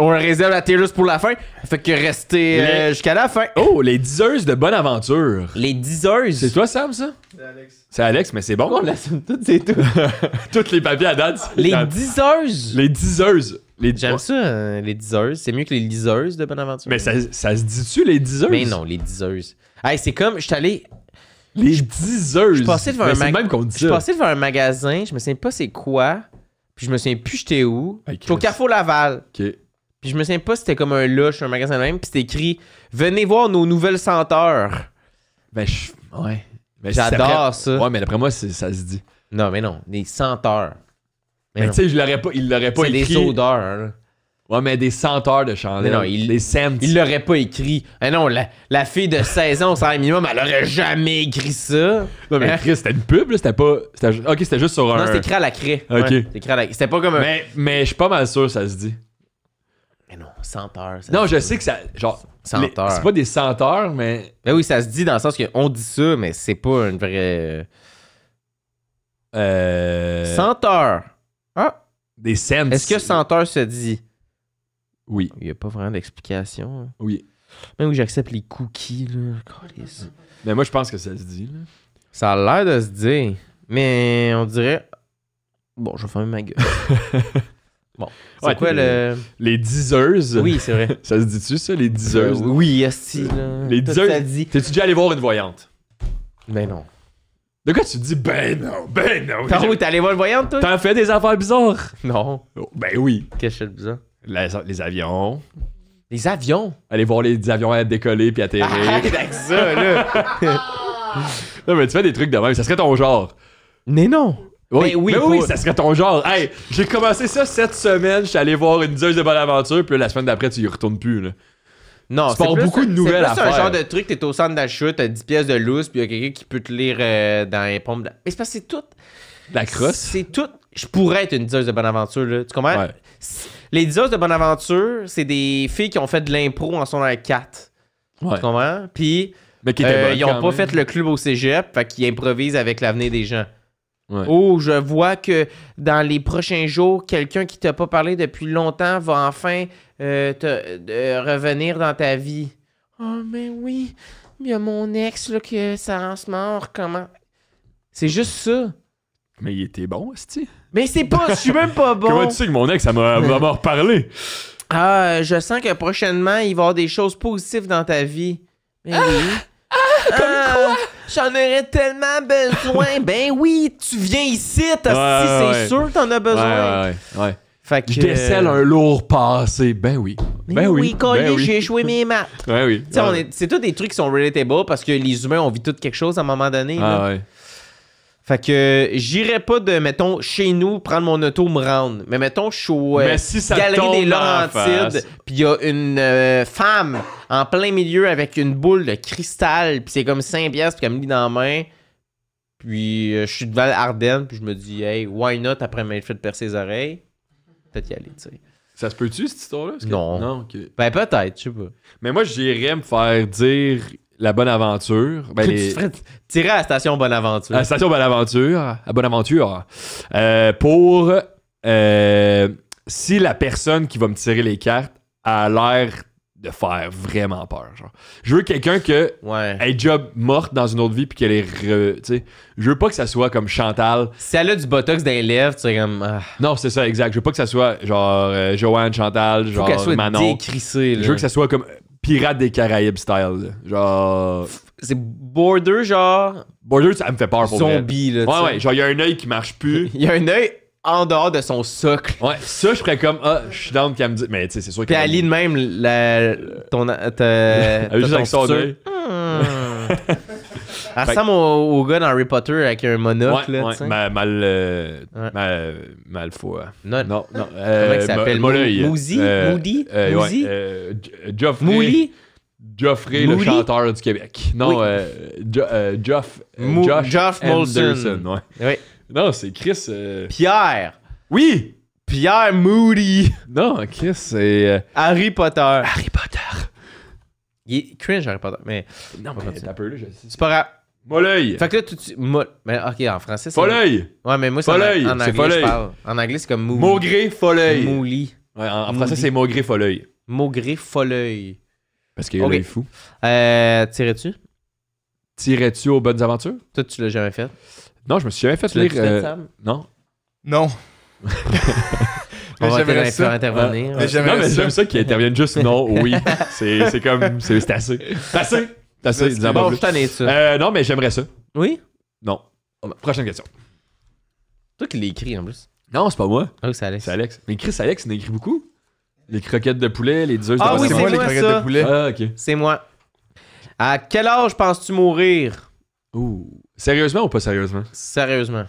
on réserve la tier pour la fin. Fait que restez euh, jusqu'à la fin. Oh, les diseuses de bonne aventure. Les diseuses. C'est toi, Sam, ça? C'est Alex. C'est Alex, mais c'est bon. On l'assume toutes, et tout. Toutes les papiers à date. Les diseuses. Les diseuses. Les... J'aime ça, euh, les diseuses. C'est mieux que les liseuses de bonne aventure. Mais ça, ça se dit-tu, les diseuses? Mais ben non, les diseuses. Hey, c'est comme, je suis allé... Les diseuses. Je passais devant, un, devant un magasin, je me souviens pas c'est quoi, puis je me souviens plus j'étais où. Okay. au Carrefour Laval. OK. Puis je me souviens pas si c'était comme un lush, un magasin de même. Puis c'était écrit Venez voir nos nouvelles senteurs. Ben, je... ouais. Ben, J'adore ça. Ouais, mais d'après moi, ça se dit. Non, mais non. Des senteurs. Mais ben, tu sais, je l'aurais pas, il l'aurait pas écrit. C'est des odeurs. Hein, ouais, mais des senteurs de chandelles. Non, il, des scents. Il l'aurait pas écrit. Mais eh non, la, fille de 16 ans, au minimum, elle aurait jamais écrit ça. Non, mais hein? Chris, c'était une pub, c'était pas. Ok, c'était juste sur un. Non, c'était écrit à la craie. Ok. c'était pas comme un. Mais, mais je suis pas mal sûr, ça se dit. Mais non, senteur. Non, je sais que ça. Genre. Senteur. C'est pas des senteurs, mais. Ben oui, ça se dit dans le sens qu'on dit ça, mais c'est pas une vraie. Euh. Senteur. Ah. Des cents. Est-ce que senteur se dit Oui. Il n'y a pas vraiment d'explication. Hein. Oui. Même oui, j'accepte les cookies, là. Mais moi, je pense que ça se dit, là. Ça a l'air de se dire. Mais on dirait. Bon, je vais fermer ma gueule. Bon. C'est quoi le. Les diseuses. Oui, c'est vrai. ça se dit-tu, ça, les diseuses? oui, aussi. Là. Les diseuses. T'es-tu déjà allé voir une voyante? Ben non. De quoi tu dis, ben non, ben non. T'as où t'es allé voir une voyante, toi? T'as fait des affaires bizarres? Non. Oh, ben oui. Qu'est-ce que c'est bizarre? Les, avions. Les avions? Aller voir les avions à décoller puis atterrir. Ah, arrête avec ça, là! non, mais tu fais des trucs de même. Ça serait ton genre. Mais non! Oui, ben oui, oui, ça serait ton genre. Hey, j'ai commencé ça cette semaine, je suis allé voir une dieuse de bonne aventure, puis la semaine d'après, tu y retournes plus. Non, c'est beaucoup de nouvelles C'est un genre de truc, t'es au centre de la chute, t'as 10 pièces de loose, puis y quelqu'un qui peut te lire euh, dans les pompes. Mais c'est parce que c'est tout. La crosse. C'est tout. Je pourrais être une diseuse de bonne aventure, là. Tu comprends? Les diseuses de bonne aventure, c'est des filles qui ont fait de l'impro en son 4. Tu comprends? Puis. Euh, ils ont pas fait le club au cégep, fait qu'ils improvisent avec l'avenir des gens. Oh, je vois que dans les prochains jours, quelqu'un qui t'a pas parlé depuis longtemps va enfin euh, revenir dans ta vie. Oh, mais oui, mais mon ex là, que ça en se comment. C'est juste ça. Mais il était bon, cest Mais c'est pas, je suis même pas bon. Comment tu sais que mon ex, ça m'a reparlé? Ah, je sens que prochainement, il va y avoir des choses positives dans ta vie. Mais oui. Ah! J'en aurais tellement besoin. ben oui, tu viens ici, c'est sûr que t'en as besoin. Ouais, ouais, Fait que... Je euh, décèle un lourd passé. Ben oui. Ben, ben, ben oui. j'ai joué mes maths. Ben oui. C'est tous des trucs qui sont relatable parce que les humains, ont vit tout quelque chose à un moment donné. Ah, là. Ouais. Fait que j'irais pas de, mettons, chez nous, prendre mon auto, me rendre. Mais mettons, je suis au euh, Galerie des Laurentides, puis il y a une euh, femme en plein milieu avec une boule de cristal, puis c'est comme 5 piastres, puis elle me lit dans la main. Puis euh, je suis de Val Ardenne, puis je me dis, hey, why not après m'être fait percer les oreilles? Peut-être y aller, tu sais. Ça se peut-tu, cette histoire-là? Non. Ben, peut-être, je sais pas. Mais moi, j'irais me faire dire la Bonaventure. Ben Tirer à la station Bonaventure. À la station Bonaventure, à Bonaventure, euh, pour euh, si la personne qui va me tirer les cartes a l'air de faire vraiment peur. Genre. Je veux quelqu'un que ouais. un job morte dans une autre vie puis qu'elle est. Re, je veux pas que ça soit comme Chantal. Si elle a du botox dans les lèvres, tu sais, comme. Ah. Non, c'est ça, exact. Je veux pas que ça soit genre euh, Joanne, Chantal, genre Manon. Je veux que ça soit comme rate des Caraïbes style. Genre. C'est border, genre. Border, ça me fait peur pour Zombie, là. Ouais, ouais. Genre, il y a un œil qui marche plus. Il y a un œil en dehors de son socle. Ouais, ça, je ferais comme, ah, je suis dans le me dit. Mais tu sais, c'est sûr que. Puis elle de même la, ton. Elle juste avec Elle ressemble au, gars dans Harry Potter avec un monocle. là, mal, euh, Non, non. non euh, Comment il euh, s'appelle Moody Moody, euh, Moody Moody Geoffrey. Moody? Geoffrey, le chanteur du Québec. Non, oui. jo, Geoff, Josh Geoff Oui. Non, c'est Chris. Pierre. Oui. Pierre Moody. Non, Chris, c'est. Harry Potter. Harry Potter. Il est cringe, Harry Potter. Mais. Non, mais un peu, là, je C'est pas grave. Moleuil. Fait que là, tout Mais ben, ok, en français, c'est. Folleuil. Ouais, mais moi, c'est. En, anglais, c'est comme mouli. Maugré, folleuil Mouli. Ouais, en, français, c'est maugré, folleuil Maugré, folleuil Parce qu'il est fou. Euh, tirais-tu Tirais-tu aux bonnes aventures Toi, tu l'as jamais fait Non, je me suis jamais fait tu lire. Fait, euh, Sam? Non. Non. Mais j'aimerais ça. Mais j'aime ça, qu'il intervienne juste non, oui. C'est comme, c'est assez. C'est assez. Euh, non, mais j'aimerais ça. Oui? Non. Prochaine question. Toi qui l'écris écrit en plus. Non, c'est pas moi. Ah oui, c'est Alex. C'est Alex. Mais Chris Alex, il en écrit beaucoup. Les croquettes de poulet, les 10 ah, oui, c'est moi, les croquettes ça. de poulet. Ah, ok. C'est moi. À quel âge penses-tu mourir? Ouh. Sérieusement ou pas sérieusement? Sérieusement.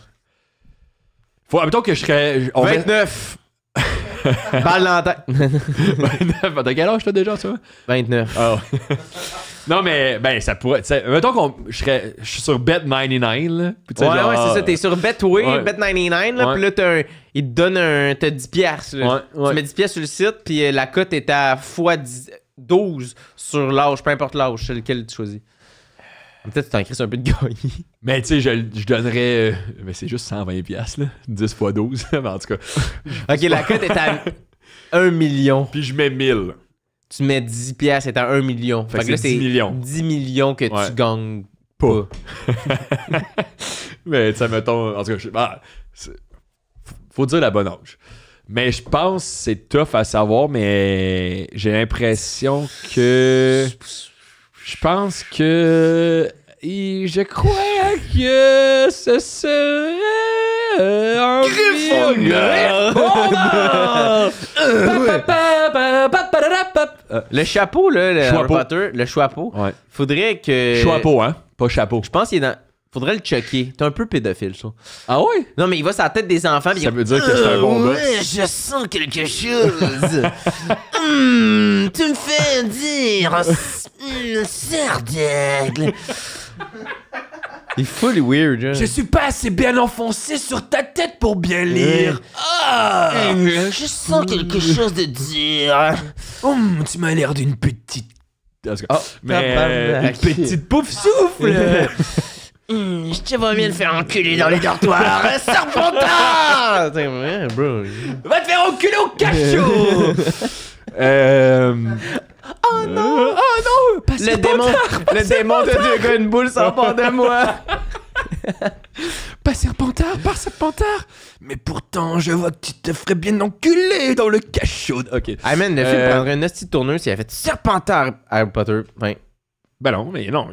Faut, admettons que je serais. 29! Balle dans la tête. 29. T'as quel âge toi déjà, tu vois? 29. Oh. Non, mais ben, ça pourrait. être. mettons qu'on. Je serais suis sur Bet99. Là, ouais, ouais, c'est ça. T'es sur Betway, Bet99. Là, Puis là, il te donne un. T'as 10 piastres. Là. Tu mets 10 piastres sur le site, puis euh, la cote est à x 12 sur l'âge, peu importe l'âge, c'est lequel tu choisis. Peut-être que tu t'en crisses un peu de gagné. Mais tu sais, je, donnerais. Euh, mais c'est juste 120 piastres, là. 10 x 12. mais en tout cas. ok, la cote est à 1 million. Puis je mets 1000 tu mets 10 pièces c'est à 1 million. Fait, que c'est 10 millions. 10 millions que tu gagnes pas. mais ça me tombe... en tout cas, je, pas. faut dire la bonne ange. Mais je pense que c'est tough à savoir, mais j'ai l'impression que. Je pense que. Je crois que ce serait le chapeau, là, le chapeau. le chapeau. Ouais. Faudrait que. Chapeau, hein? Pas chapeau. Je pense qu'il est dans. Faudrait le checker. T'es un peu pédophile, ça. Ah ouais? Non, mais il va sa tête des enfants. Ça veut dire que c'est un bon ah gars. je sens quelque chose. mmh, tu me fais dire. Oh, hmm, Serre d'aigle. Il est weird. Hein. Je suis pas assez bien enfoncé sur ta tête pour bien lire. Ah Je sens quelque chose de dire. Hum, tu m'as l'air d'une petite. oh, mais une petite pouf souffle. Hum, je te vois bien le faire enculer dans les dortoirs, serpentin! Va te faire enculer au cachot! Euh... Oh non! Oh non! le, démon, le démon de Dieu une boule de moi! pas serpentard, pas serpentard! Mais pourtant, je vois que tu te ferais bien enculer dans le cachot! Ok. I ah, mean, le film euh, prendrait une de tourneuse, s'il avait fait serpentard Harry Potter. ben non, mais non.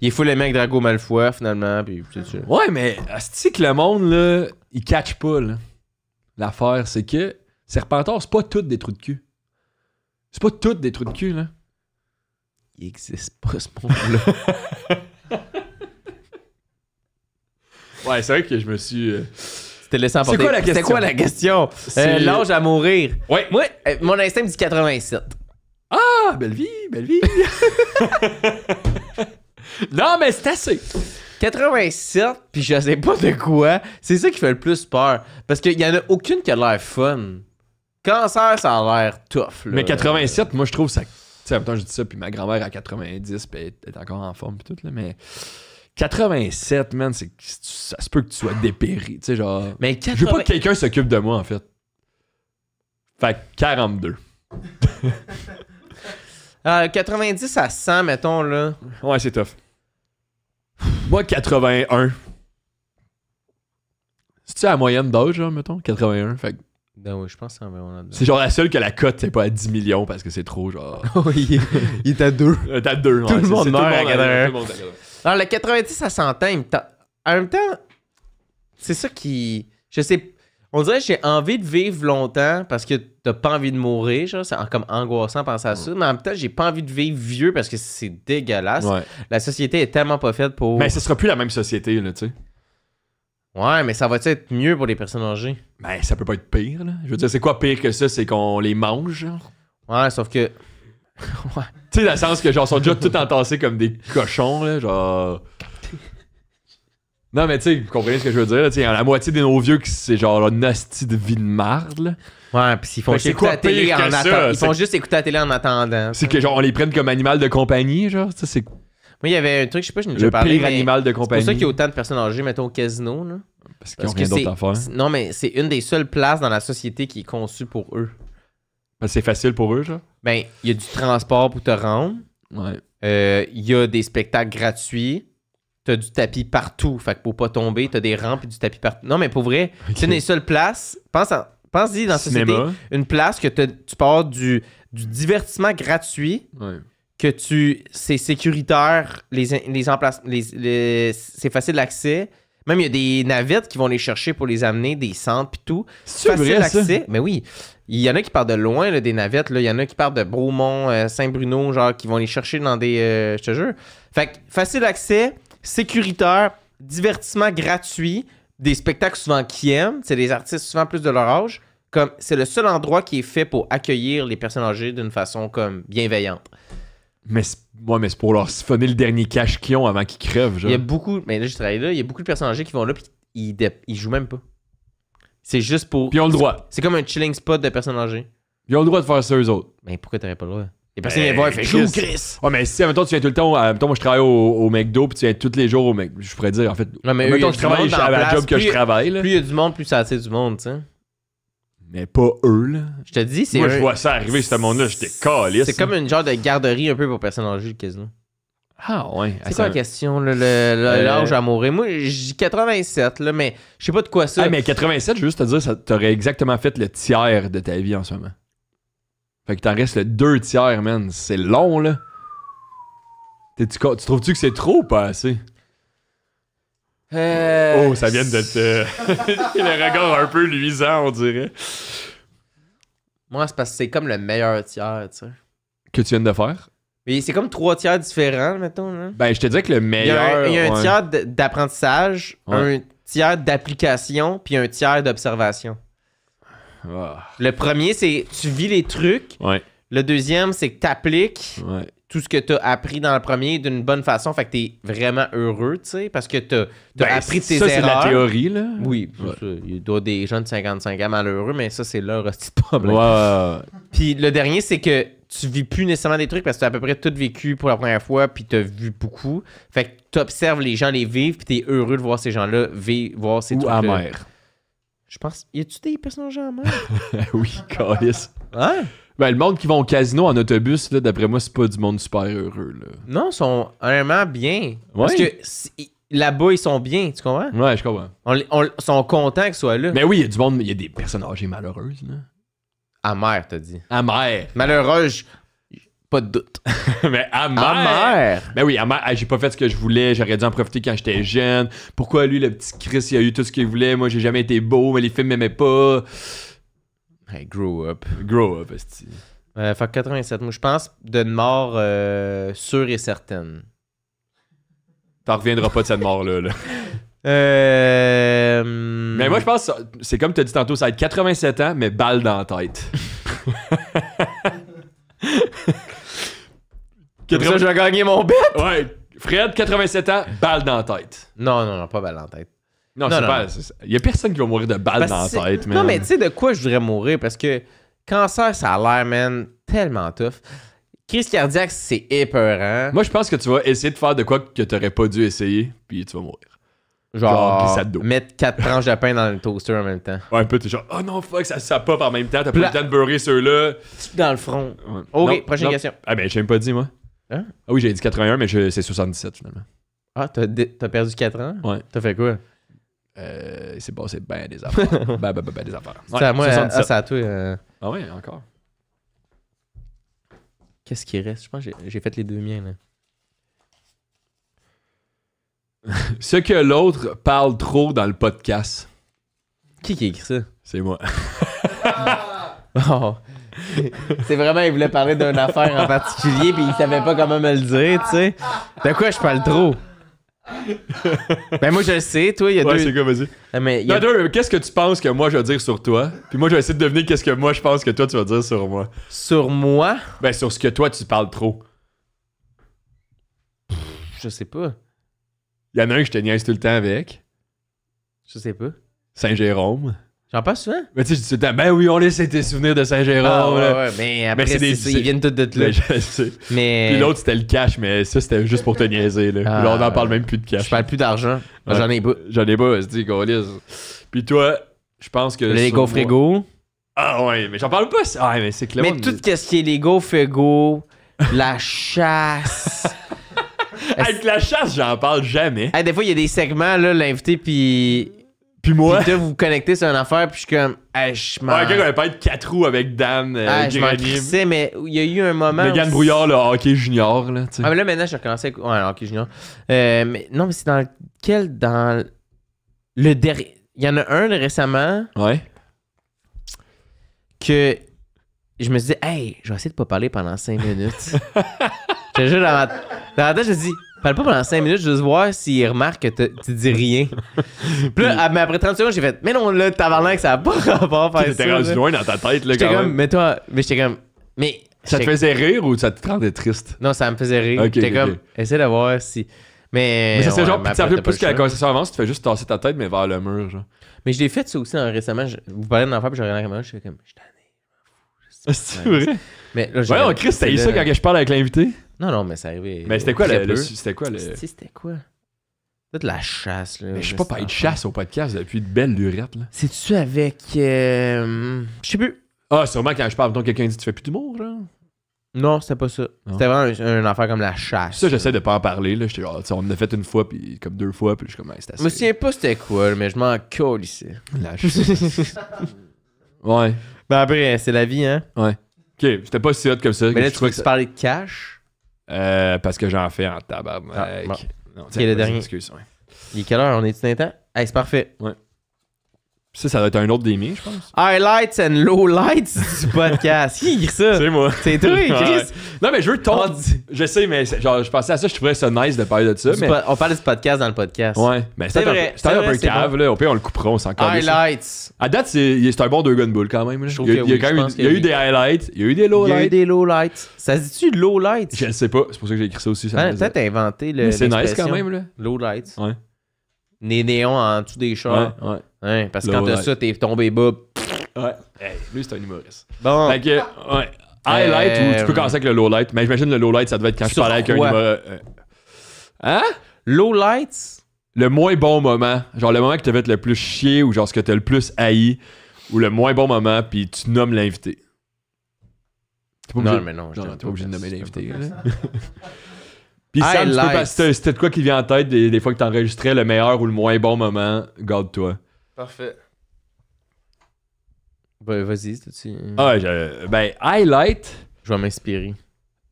Il, fout il est les mecs Drago Malfoy, finalement. Puis, Ouais, mais c'est que le monde, là, il catch pas, L'affaire, c'est que Serpentard, c'est pas tout des trous de cul. C'est pas toutes des trous de cul, là. Il existe pas ce monde-là. ouais, c'est vrai que je me suis. Euh, C'était laissé C'est quoi la question? C'est quoi la question? Euh, l'âge à mourir. Ouais. Moi, euh, mon instinct me dit 87. Ah, belle vie, belle vie. non, mais c'est assez. 87, puis je sais pas de quoi. C'est ça qui fait le plus peur. Parce qu'il y en a aucune qui a l'air fun. Cancer, ça a l'air tough. Là. Mais 87, moi, je trouve ça. Tu sais, je dis ça, puis ma grand-mère à 90, puis elle est encore en forme, puis tout, là, mais. 87, man, c'est, ça se peut que tu sois dépéri, tu sais, genre. Mais Je veux pas que quelqu'un s'occupe de moi, en fait. Fait que 42. 90 euh, à 100, mettons, là. Ouais, c'est tough. moi, 81. C'est-tu à la moyenne d'âge, là, mettons? 81, fait ben je pense C'est genre la seule que la cote, c'est pas à 10 millions parce que c'est trop genre. il, t'a il à Il est Tout, le monde meurt à Alors, le 90 à 100 en même temps, c'est ça qui. Je sais. On dirait que j'ai envie de vivre longtemps parce que t'as pas envie de mourir. Genre, c'est comme angoissant penser à ça. Mais en même temps, j'ai pas envie de vivre vieux parce que c'est dégueulasse. La société est tellement pas faite pour. Mais ce sera plus la même société, là, tu sais. Ouais, mais ça va être mieux pour les personnes âgées? Ben, ça peut pas être pire, là. Je veux dire, c'est quoi pire que ça? C'est qu'on les mange, genre? Ouais, sauf que. ouais. Tu sais, dans le sens que, genre, ils sont déjà tout entassés comme des cochons, là, genre. Non, mais tu sais, vous comprenez ce que je veux dire, là. Tu la moitié des nos vieux, qui c'est genre un nasty de vie de marde, là. Ouais, pis ils font juste écouter la en attendant. Ils font juste écouter la télé en attendant. C'est que, genre, on les prenne comme animal de compagnie, genre. Ça, c'est moi, il y avait un truc, je sais pas, je n'ai déjà parlé. Le pire animal de compagnie. C'est pour ça qu'il y a autant de personnes âgées, mettons, au casino. Là. Parce qu'ils n'ont rien d'autre à faire. Non, mais c'est une des seules places dans la société qui est conçue pour eux. Ben, c'est facile pour eux, genre? Ben, il y a du transport pour te rendre. Ouais. Euh, il y a des spectacles gratuits. T'as du tapis partout. Fait que pour pas tomber, t'as des rampes et du tapis partout. Non, mais pour vrai, c'est une des seules places. Pense Pense-y dans la société, une place que tu pars du, du divertissement gratuit. Ouais que tu c'est sécuritaire, les, les, les, les c'est facile d'accès. Même il y a des navettes qui vont les chercher pour les amener, des centres puis tout. facile d'accès. Mais oui, il y en a qui partent de loin des navettes. Là. Il y en a qui partent de Bromont, euh, Saint-Bruno, genre qui vont les chercher dans des. Euh, je te jure. Fait facile d'accès, sécuritaire, divertissement gratuit, des spectacles souvent qui aiment. C'est des artistes souvent plus de leur âge. Comme c'est le seul endroit qui est fait pour accueillir les personnes âgées d'une façon comme bienveillante. Mais moi, c'est pour leur siphonner le dernier cash qu'ils ont avant qu'ils crèvent. Genre. Il y a beaucoup, mais là, je travaille là, il y a beaucoup de personnes âgées qui vont là, puis ils, ils jouent même pas. C'est juste pour. Puis ils ont le droit. C'est comme un chilling spot de personnes âgées. Ils ont le droit de faire ça eux autres. Mais pourquoi t'aurais pas le droit? Les ben, personnes viennent voir, fait joue Chris. Ouais, mais si, admettons, tu viens tout le temps, admettons, moi je travaille au, McDo, puis tu viens tous les jours au McDo. Je pourrais dire, en fait, non, mais eux, je travaille à la job que je travaille. Plus il y a du monde, plus ça attire du monde, tu sais. Mais pas eux, là. Je te dis, c'est. Moi, je vois ça arriver, ce monde-là, j'étais caliste. C'est comme une genre de garderie un peu pour personnes âgées, le casino. Ah, ouais. C'est ah, quoi la question, euh, l'âge euh... à mourir? Moi, j'ai 87, là, mais je sais pas de quoi ça. mais 87, je veux juste te dire, ça exactement fait le tiers de ta vie en ce moment. Fait que t'en restes le deux tiers, man. C'est long, là. Tu, trouves-tu que c'est trop ou pas assez? Euh, oh, ça vient d'être. te... le regard un peu luisant, on dirait. Moi, c'est parce que c'est comme le meilleur tiers, tu sais. Que tu viens de faire? Mais c'est comme trois tiers différents, mettons. Ben, je te dis que le meilleur. Il y a un, tiers d'apprentissage, un tiers d'application, puis un tiers d'observation. Ah. Le premier, c'est tu vis les trucs. Ouais. Le deuxième, c'est que tu Ouais tout ce que tu as appris dans le premier d'une bonne façon. Fait que tu es vraiment heureux, tu sais, parce que tu as, ben, appris tes erreurs. Ça, c'est la théorie, là. Oui, il y a des jeunes de 55 ans malheureux, mais ça, c'est leur petit problème. Puis le dernier, c'est que tu vis plus nécessairement des trucs parce que tu as à peu près tout vécu pour la première fois, puis tu as vu beaucoup. Fait que tu observes les gens les vivre, puis tu es heureux de voir ces gens-là vivre, voir ces Ou trucs. amer. Je pense. Y a-tu des personnages amers? oui, carrément. Hein? Ben, le monde qui va au casino en autobus, là, d'après moi, c'est pas du monde super heureux, là. Non, ils sont vraiment bien. Parce que là-bas, ils sont bien, tu comprends? Ouais, je comprends. Ils sont contents qu'ils soient là. Mais ben oui, il y a du monde, il y a des personnes âgées malheureuses, là. Amère, t'as dit. Amère. Malheureuse, pas de doute. mais amère. Mais Mais ben oui, amère. j'ai pas fait ce que je voulais. J'aurais dû en profiter quand j'étais jeune. Pourquoi lui, le petit Chris, il a eu tout ce qu'il voulait? Moi, j'ai jamais été beau, mais les films m'aimaient pas. Hey, grow up. Grow up, esti. Euh, 87. Moi, je pense d'une mort euh, sûre et certaine. T'en reviendras pas de cette mort-là. Euh, mais moi, je pense, c'est comme tu as dit tantôt, ça va être 87 ans, mais balle dans la tête. 87 ça, je vais gagner mon bet. Fred, 87 ans, balle dans la tête. Non, non, non, pas balle dans la tête. Non, c'est pas. Il y a personne qui va mourir de balle dans la tête, Non, mais tu sais de quoi je voudrais mourir parce que cancer, ça a l'air, man, tellement tough. Crise cardiaque, c'est épeurant. Moi, je pense que tu vas essayer de faire de quoi que t'aurais pas dû essayer, puis tu vas mourir. Genre, mettre quatre tranches de pain dans le toaster en même temps. Ouais, un peu, t'es genre, oh non, fuck, ça, ça pas en même temps, t'as pas le temps de ceux-là. Dans le front. Ok, prochaine question. Ah ben, j'ai même pas dit, moi. Hein? Ah oui, j'ai dit 81, mais c'est 77 finalement. Ah, t'as perdu 4 ans? Ouais. T'as fait quoi? Euh, il s'est passé bien des affaires. Ben, ben, ben, ben, des affaires. Ouais, à moi, à toi. Ah, euh. ah oui, encore. Qu'est-ce qui reste? Je pense que j'ai fait les deux miens. Là. Ce que l'autre parle trop dans le podcast. Qui qui écrit ça? C'est moi. Oh. C'est vraiment, il voulait parler d'une affaire en particulier, puis il savait pas comment me le dire, tu sais. De quoi je parle trop? ben moi je le sais, toi, il y a deux. qu'est-ce que tu penses que moi je vais dire sur toi Puis moi je vais essayer de devenir qu'est-ce que moi je pense que toi tu vas dire sur moi. Sur moi Ben sur ce que toi tu parles trop. je sais pas. Il y en a un que je te niaise tout le temps avec. Je sais pas. Saint-Jérôme. J'en passe souvent? Mais tu sais, je dis tout le ben oui, on laisse tes souvenirs de Saint-Gérard. Ah, ouais, ouais, mais après, ils viennent tous de là. Mais je sais. Puis l'autre, c'était le cash, mais ça, c'était juste pour te niaiser. Là. là on n'en ah. parle même plus de cash. Je parle plus d'argent. J'en ai pas. J'en ai pas, dis qu'on Puis toi, je pense que. Les go Ah ouais, mais j'en parle pas. Ah, mais c'est clair. Mais tout ce qui est les go la chasse. Avec la chasse, j'en parle jamais. des fois, il y a des segments, là, l'invité, puis puis moi. Puis vais vous connecter connectez sur une affaire, puis je suis comme, ah je m'en. Ouais, quelqu'un pas être 4 roues avec Dan. Euh, ah, je sais, mais il y a eu un moment. Megan Brouillard, le hockey junior, là, tu sais. Ah, mais là, maintenant, je recommencé Avec... Ouais, le hockey junior. Euh, mais non, mais c'est dans lequel Dans le dernier. Il y en a un récemment. Ouais. Que je me suis dit, hey, je vais essayer de pas parler pendant 5 minutes. je te jure, dans tête, je me suis dit, Parle pas pendant 5 minutes, juste voir s'il remarque que tu dis rien. Puis mais après 30 secondes, j'ai fait, mais non, là, que ça n'a pas rapport à faire T'étais rendu loin dans ta tête, là, quand J'étais comme, mais toi, mais j'étais comme, mais. Ça te faisait rire ou ça te rendait triste? Non, ça me faisait rire. j'étais comme, essaie de voir si. Mais. Mais ça, c'est genre, puis après, plus que la conversation avance, tu fais juste tasser ta tête, mais vers le mur, genre. Mais je l'ai fait ça aussi récemment. Vous parlez d'un enfant, puis je regarde la caméra, je comme, je t'en ai. C'est vrai? Mais là, je. Voyons, Chris, t'as ça quand je parle avec l'invité? Non, non, mais c'est arrivé. Mais c'était quoi le. C'était quoi le. C'était quoi? C'était de la chasse, là. Mais je suis pas parlé de chasse au podcast depuis de belles lurettes, là. C'est-tu avec. Euh, je sais plus. Ah, sûrement quand je parle, donc quelqu'un dit Tu fais plus d'humour, là. Non, c'était pas ça. C'était vraiment un- une affaire comme la chasse. Ça, j'essaie de pas en parler, là. J'étais genre, Tu on l'a fait une fois, puis comme deux fois, puis je commence comme, Ah, c'était Je me souviens pas c'était quoi, mais je m'en colle ici. chasse. ouais. Ben après, c'est la vie, hein. Ouais. Ok, j'étais pas si hot comme ça. Mais là, tu veux que tu de cash? Euh, parce que j'en fais en tabac. Ah, bon. Non, tiens, est le dernier. Excuse, ouais. Il est quelle heure? On est-tu dans temps? c'est parfait. Ouais. Ça, ça doit être un autre des miens, je pense. Highlights and lowlights du podcast. Qui ça? C'est moi. C'est toi, Chris. Non, mais je veux t'en dire. Je sais, mais genre, je pensais à ça, je trouvais ça nice de parler de ça. Mais... On parle de ce podcast dans le podcast. Ouais. Mais c'est vrai. C'est un peu cave, là. Au pire, on le coupera, on s'en Highlights. À date, c'est un bon deux gun bull quand même. il y a, il y a eu des highlights, il y a eu des lowlights. Il y a eu des lowlights. Ça se dit-tu lowlights? Je ne sais pas. C'est pour ça que j'ai écrit ça aussi. Ça ben, Peut-être inventé le. C'est nice quand même, là. Lowlights. Ouais les néons en dessous des chars. Ouais, ouais. Hein, parce que quand t'as ça, t'es tombé bas. Ouais. Hey, lui, c'est un humoriste. Bon. Fait que, ouais. Highlight ou tu peux euh, commencer avec le low light. Mais j'imagine le low light, ça devait être quand tu parlais avec un humoriste. Euh, hein? Low Le moins bon moment. Genre le moment que t'avais être le plus chier ou genre ce que as le plus haï ou le moins bon moment, puis tu nommes l'invité. Non, mais non. Genre, t'es pas obligé de nommer l'invité. Pis ça, tu quoi qui vient en tête, des, fois que tu enregistrais le meilleur ou le moins bon moment, garde-toi. Parfait. Ben, vas-y, tout de suite. Ah, ben, highlight. Je vais m'inspirer.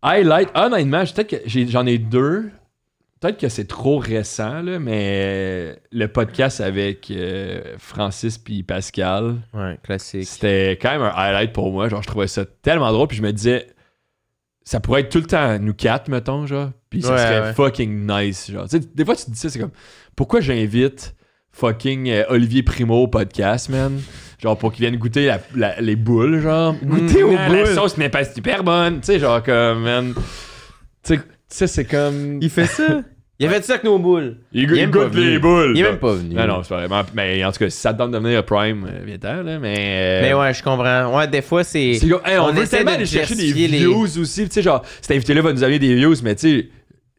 Highlight, honnêtement, j'en ai deux. Peut-être que c'est trop récent, mais le podcast avec euh, Francis puis Pascal, Ouais, classique. c'était quand même un highlight pour moi. Genre, je trouvais ça tellement drôle. Puis je me disais, ça pourrait être tout le temps nous quatre, mettons, genre. Puis ça serait fucking nice, genre. des fois, tu te dis ça, c'est comme, pourquoi j'invite fucking euh, Olivier Primo au podcast, man? Genre, pour qu'il vienne goûter les boules, genre. Goûter au aux mm, boules. La sauce n'est pas super bonne, tu sais, genre, comme, man. Tu sais, c'est comme. Il fait ça? Il avait dit ça avec nos boules. Il, goûte les boules. Il est même pas venu. Non, non, c'est pas vrai. Ben, mais en tout cas, si ça te donne de devenir Prime, euh, là. Mais. Euh, mais ouais, je comprends. Ouais, des fois, c'est. on, veut essaie tellement de chercher des views aussi. Tu sais, genre, cet invité-là va nous amener des views, mais tu sais,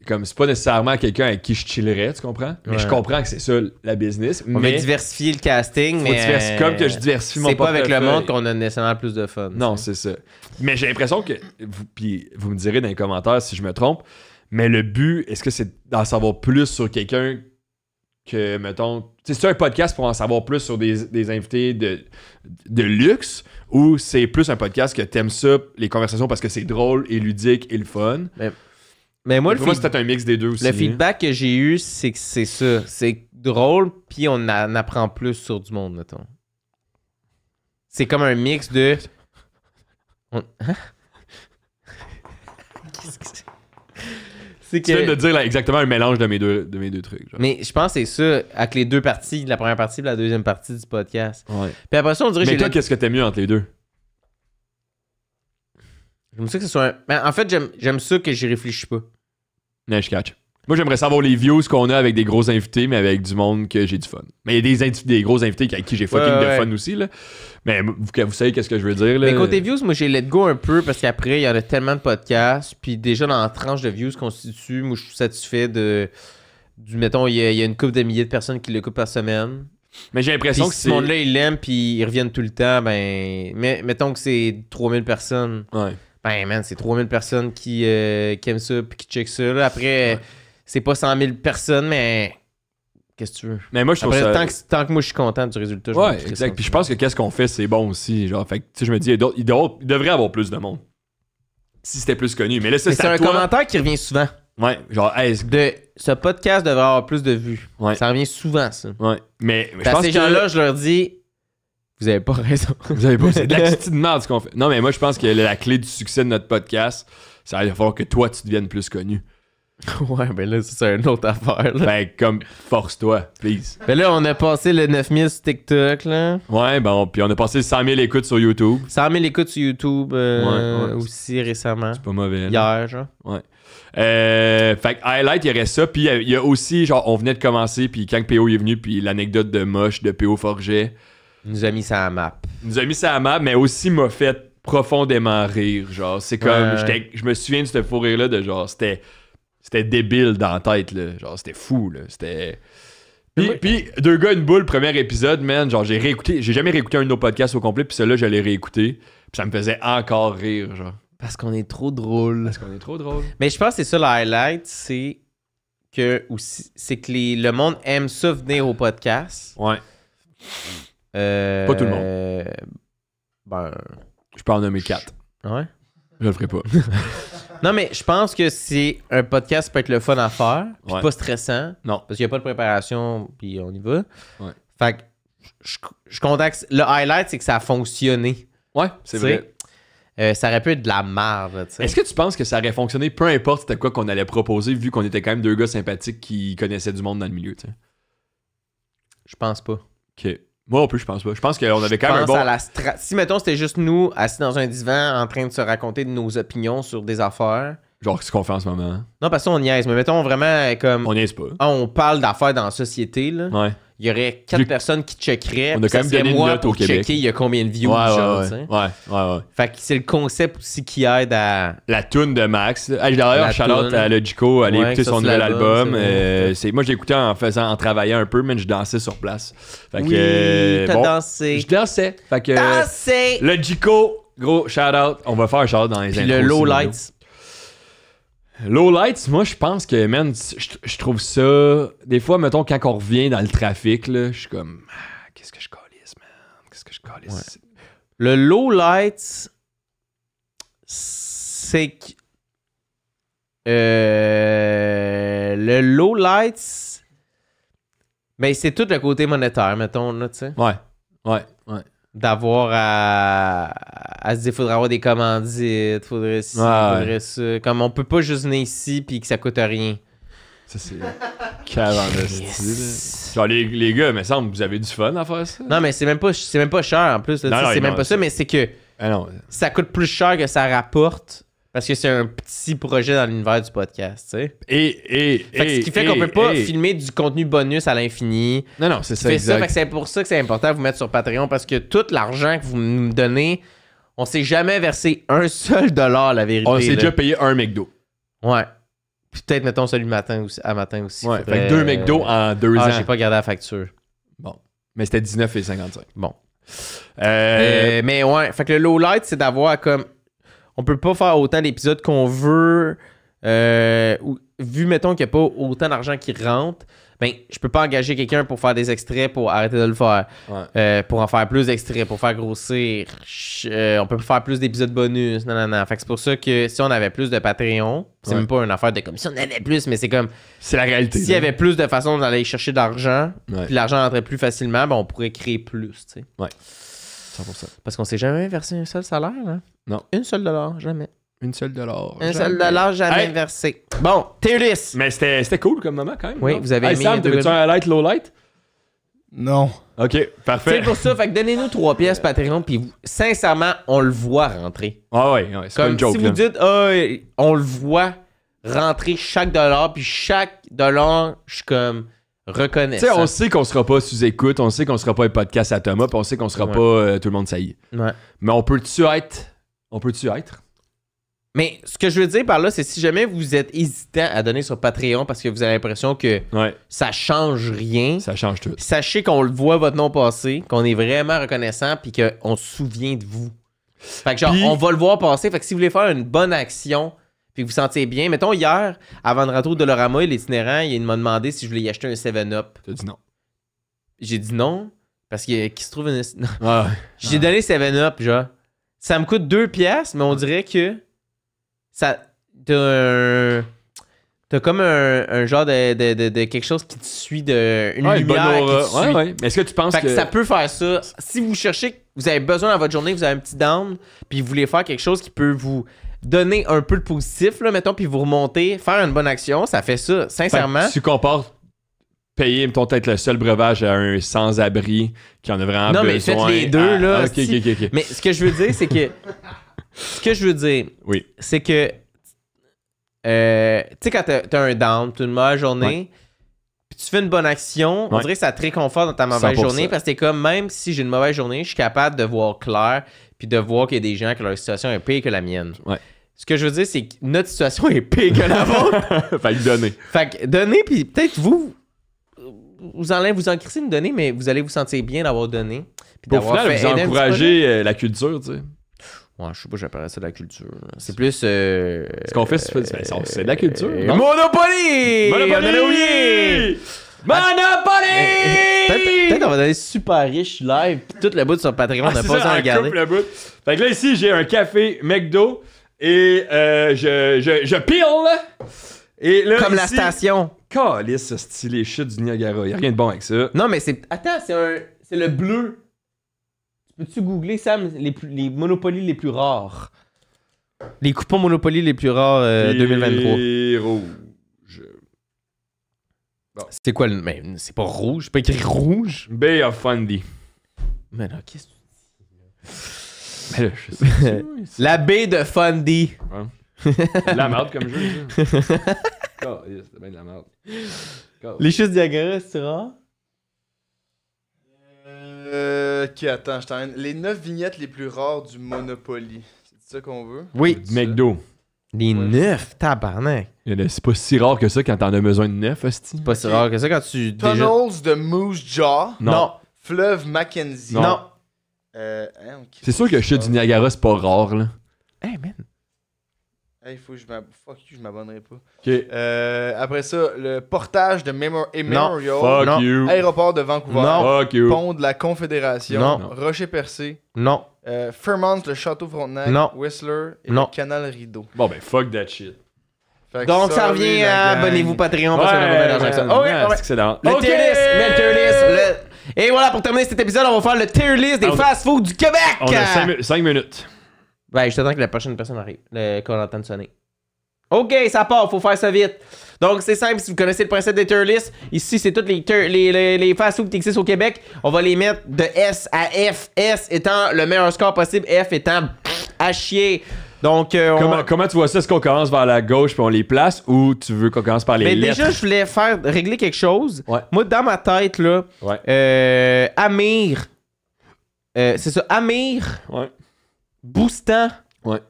comme c'est pas nécessairement quelqu'un avec qui je chillerais, tu comprends? Mais je comprends que c'est ça la business. On mais veut diversifier le casting, mais. Euh, comme que je diversifie mon C'est pas avec le monde qu'on a nécessairement plus de fun. Non, c'est ça. Mais j'ai l'impression que. puis vous me direz dans les commentaires si je me trompe. Mais le but, est-ce que c'est d'en savoir plus sur quelqu'un que, mettons, c'est un podcast pour en savoir plus sur des, invités de, de, luxe ou c'est plus un podcast que t'aimes ça, les conversations, parce que c'est drôle et ludique et le fun? Mais, moi, le le c'est un mix des deux aussi. Le hein. feedback que j'ai eu, c'est que c'est ça. C'est drôle, puis on en apprend plus sur du monde, mettons. C'est comme un mix de. Qu'est-ce que c'est? C'est de dire exactement un mélange de mes deux, de deux trucs. Mais je pense que c'est ça, avec les deux parties, la première partie et la deuxième partie du podcast. Puis après ça, on dirait Mais toi, qu'est-ce que t'aimes mieux entre les deux? J'aime que ce soit ben, En fait, j'aime ça que j'y réfléchis pas. Mais je catch. Moi, j'aimerais savoir les views qu'on a avec des gros invités, mais avec du monde que j'ai du fun. Mais il y a des, des gros invités avec qui j'ai fucking de fun aussi, là. Mais vous, savez qu'est-ce que je veux dire, là. Mais côté views, moi, j'ai let go un peu parce qu'après, il y en a tellement de podcasts. Puis déjà, dans la tranche de views qu'on situe, moi, je suis satisfait de. mettons, il y, a, une coupe de milliers de personnes qui le coupent par semaine. Mais j'ai l'impression que ce monde-là, il l'aime, puis ils reviennent tout le temps, ben. Mais, mettons que c'est 3000 personnes. Ouais. Ben, man, c'est 3000 personnes euh, qui, aiment ça, puis qui check ça. après c'est pas 100 000 personnes, mais qu'est-ce que tu veux? Mais moi, je trouve ça... tant, que, tant que moi, je suis content du résultat, je Ouais, exact. Puis je pense que qu'est-ce qu'on fait, c'est bon aussi. Genre, fait je me dis, il, devrait y avoir plus de monde. Si c'était plus connu. Mais là, c'est C'est un commentaire qui revient souvent. Ouais, genre, est-ce que ce podcast devrait avoir plus de vues. Ça revient souvent, ça. Ouais. Mais, je pense ces gens-là, je leur dis, vous avez pas raison. vous avez pas. C'est de la ce qu'on fait. Non, mais moi, je pense que la clé du succès de notre podcast, ça va falloir que toi, tu deviennes plus connu. Ouais, ben là, c'est une autre affaire. Ben, comme, force-toi, please. Ben là, on a passé le 9000 sur TikTok, là. Ouais, bon, ben, puis on a passé 100 000 écoutes sur YouTube. 100 000 écoutes sur YouTube euh, aussi récemment. C'est pas mauvais. Hier, genre. Ouais. Euh, fait highlight, il y aurait ça. Puis euh, il y a aussi, genre, on venait de commencer, puis quand PO est venu, puis l'anecdote de Moche, de PO Forget. Nous a mis ça à la map. Nous a mis ça à map, mais aussi m'a fait profondément rire, genre. C'est comme, je me souviens de ce fou rire-là, de genre, c'était c'était débile dans la tête, là. Genre, c'était fou, là. C'était. Puis, puis, deux gars, une boule, premier épisode, man. Genre, j'ai réécouté. J'ai jamais réécouté un de nos podcasts au complet, puis celui-là, j'allais réécouter, Puis ça me faisait encore rire, genre. Parce qu'on est trop drôle. Parce qu'on est trop drôle. Mais je pense que c'est ça le highlight, c'est que, c'est que le monde aime souvenir venir au podcast. Ouais. Euh, pas tout le monde. Ben. Je peux en nommer quatre. Ouais. Je le ferai pas. Non, mais je pense que c'est un podcast peut être le fun à faire, puis pas stressant. Non. Parce qu'il n'y a pas de préparation, puis on y va. Ouais. Fait que je, contacte. Le highlight, c'est que ça a fonctionné. Ouais, c'est vrai. Euh, ça aurait pu être de la marde. Est-ce que tu penses que ça aurait fonctionné peu importe c'était quoi qu'on allait proposer, vu qu'on était quand même deux gars sympathiques qui connaissaient du monde dans le milieu? Je pense pas. Ok. Moi en plus, je pense pas. Je pense qu'on avait quand même un bon. À la Si, mettons, c'était juste nous assis dans un divan en train de se raconter de nos opinions sur des affaires. Genre, ce qu'on fait en ce moment. Non, parce qu'on niaise, mais mettons vraiment euh, comme. On niaise pas. Ah, on parle d'affaires dans la société, là. Ouais il y aurait quatre personnes qui checkeraient. On a quand même donné moi une note pour checker il y a combien de views ouais, genre, ouais, ouais, ouais, Fait que c'est le concept aussi qui aide à. La tune de Max. D'ailleurs, Charlotte à Logico, allez écouter son nouvel album. Euh, moi, j'ai écouté en faisant, en travaillant un peu, mais je dansais sur place. Fait que. Oui, euh, tu bon, dansé. Je dansais. Fait que. Dansé! Logico, gros shout out. On va faire un shout out dans les Puis le Low Lights. Low lights, moi je pense que, man, je trouve ça. Des fois, mettons, quand on revient dans le trafic, je suis comme. Ah, qu'est-ce que je calisse, man? Qu'est-ce que je calisse? Le low lights, c'est que. Euh, le low lights, mais c'est tout le côté monétaire, mettons, là, tu sais. Ouais, ouais, ouais d'avoir à, se dire faudrait avoir des commandites, faudrait faudrait ça. Comme on peut pas juste venir ici puis que ça coûte rien. Ça c'est Quel Genre les, les gars, il me semble vous avez du fun à faire ça. Non mais c'est même pas c'est même pas cher en plus, c'est même pas ça mais c'est que ah ça coûte plus cher que ça rapporte parce que c'est un petit projet dans l'univers du podcast, tu sais. Et, et, Ce qui fait qu'on peut pas filmer du contenu bonus à l'infini. Non, non, c'est ça, c'est pour ça que c'est important de vous mettre sur Patreon parce que tout l'argent que vous nous donnez, on s'est jamais versé un seul dollar, la vérité. On s'est déjà payé un McDo. Ouais. Peut-être, mettons, celui matin à matin aussi. Ouais, fait que deux McDo en deux ah, j'ai pas gardé la facture. Bon. Mais c'était 19,55. Bon. Euh, euh, mais ouais, fait que le low light, c'est d'avoir comme on peut pas faire autant d'épisodes qu'on veut. Euh, vu, mettons, qu'il n'y a pas autant d'argent qui rentre, ben, je peux pas engager quelqu'un pour faire des extraits pour arrêter de le faire. Euh, pour en faire plus d'extraits, pour faire grossir. Euh, on peut faire plus d'épisodes bonus. Non, non, non. Fait c'est pour ça que si on avait plus de Patreon, c'est même pas une affaire de comme si on avait plus, mais c'est comme. C'est la réalité. S'il y avait plus de façons d'aller chercher d'argent l'argent, puis l'argent rentrait plus facilement, ben, on pourrait créer plus, tu sais. Parce qu'on s'est jamais versé un seul salaire. Hein? Non. Une seule dollar, jamais. Une seule dollar. Un seul dollar jamais versé. Bon, Théoris. Mais c'était cool comme moment quand même. Oui, vous avez Hey, aimé Sam, tu un light, low light? Non. Ok, parfait. C'est pour ça, fait que donnez-nous trois pièces euh. Patreon, puis sincèrement, on le voit rentrer. Ah ouais, c'est Comme une joke. si vous dites, Ah, on le voit rentrer chaque dollar, puis chaque dollar, je suis comme, on hein. sait qu'on sera pas sous-écoute, on sait qu'on sera pas un podcast à Thomas, on sait qu'on sera pas euh, tout le monde y est Mais on peut-tu être. On peut-tu être? Mais ce que je veux dire par là, c'est si jamais vous êtes hésitant à donner sur Patreon parce que vous avez l'impression que ça change rien. Ça change tout. Sachez qu'on le voit votre nom passer, qu'on est vraiment reconnaissant puis qu'on se souvient de vous. Fait que genre, on va le voir passer. Fait que si vous voulez faire une bonne action, puis que vous sentiez bien. Mettons, hier, avant de rentrer au Dolorama, l'itinérant, il m'a demandé si je voulais y acheter un 7-Up. T'as dit non. J'ai dit non, parce qu'il qui se trouve J'ai donné 7-Up, genre. Ça me coûte deux piastres, mais on dirait que. Ça. T'as un. T'as comme un, genre de, de, quelque chose qui te suit, de, une lumière Est-ce que tu penses que... ça peut faire ça? Si vous cherchez, vous avez besoin dans votre journée, vous avez un petit down, puis vous voulez faire quelque chose qui peut vous donner un peu le positif, là, mettons, puis vous remonter, faire une bonne action, ça fait ça, sincèrement. tu compares payer, mettons, peut-être le seul breuvage à un sans-abri qui en a vraiment besoin. Non, mais faites les deux, ah, là. Ah, mais ce que je veux dire, c'est que. ce que je veux dire, oui. c'est que. Euh, tu sais, quand t'as, un down, t'as une mauvaise journée, puis tu fais une bonne action, on dirait que ça te réconforte dans ta mauvaise journée parce que t'es comme, même si j'ai une mauvaise journée, je suis capable de voir clair puis de voir qu'il y a des gens que leur situation est pire que la mienne. Ouais. Ce que je veux dire, c'est que notre situation est pire que la vôtre. fait que donnez. Fait que donnez, puis peut-être vous, vous allez vous en crisser une donnée, mais vous allez vous sentir bien d'avoir donné. Puis Au final, vous encouragez euh, la culture, tu sais. Ouais, je sais pas, j'appellerais ça de la culture. C'est plus. Euh, Ce qu'on fait, c'est ben, de la culture. Euh, Monopoly! Monopoly! Monopoly! Peut-être peut on va donner super riche live, pis tout le bout sur Patreon, on n'a ah, pas ça, en regarder. Fait que là, ici, j'ai un café McDo. Et euh, je, je, je pile. Et là, Comme la station. Calice ce style du Niagara. a rien de bon avec ça. Non, mais c'est. Attends, c'est un. C'est le bleu. Tu Peux-tu googler, Sam, les, les monopolies les plus rares? Les coupons monopolies les plus rares 2023. Euh, rouge. C'est quoi le. Mais c'est pas rouge, c'est pas écrit rouge. Bay of Fundy. Mais non, qu'est-ce que tu dis? La baie de Fundy. la merde comme jeu, ça. c'était bien de la merde. Les chutes Niagara, c'est rare? Euh, ok, attends, je t'en... Les 9 vignettes les plus rares du Monopoly. C'est ça qu'on veut? Oui, McDo. Les neuf, tabarnak. C'est pas si rare que ça quand t'en as besoin de neuf, hostie. C'est pas si rare que ça quand tu. Tunnels de Moose Jaw. Non. Fleuve Mackenzie. Non. Euh, hein, c'est sûr que shit du Niagara, c'est pas rare, là. Hey, man. Hey, faut que je Fuck you, je m'abonnerai pas. Ok euh, après ça, le portage de Memor et Memorial. non. Aéroport de Vancouver. Non. Pont de la Confédération. Non. Rocher Percé. Non. Euh, Fairmont, le Château Frontenac. Non. Whistler et non. Canal Rideau. Bon, ben, fuck that shit. Donc, ça, revient à abonnez-vous Patreon parce qu'on va dans ah ouais, ça. Ah ok, excellent. Le et voilà, pour terminer cet épisode, on va faire le tier list des ah, fast-foods du Québec. On a 5, minutes. Ben, je t'attends que la prochaine personne arrive, qu'on entende sonner. OK, ça part, faut faire ça vite. Donc, c'est simple, si vous connaissez le principe des tier lists, ici, c'est toutes les, les, fast food qui existent au Québec. On va les mettre de S à F. S étant le meilleur score possible, F étant à chier. Donc, euh, Comment, tu vois ça? Est-ce qu'on commence vers la gauche puis on les place ou tu veux qu'on commence par les Mais lettres? déjà, je voulais faire régler quelque chose. Moi, dans ma tête, là, euh, Amir. Euh, c'est ça, Amir, Ouais. Boustan. Ouais.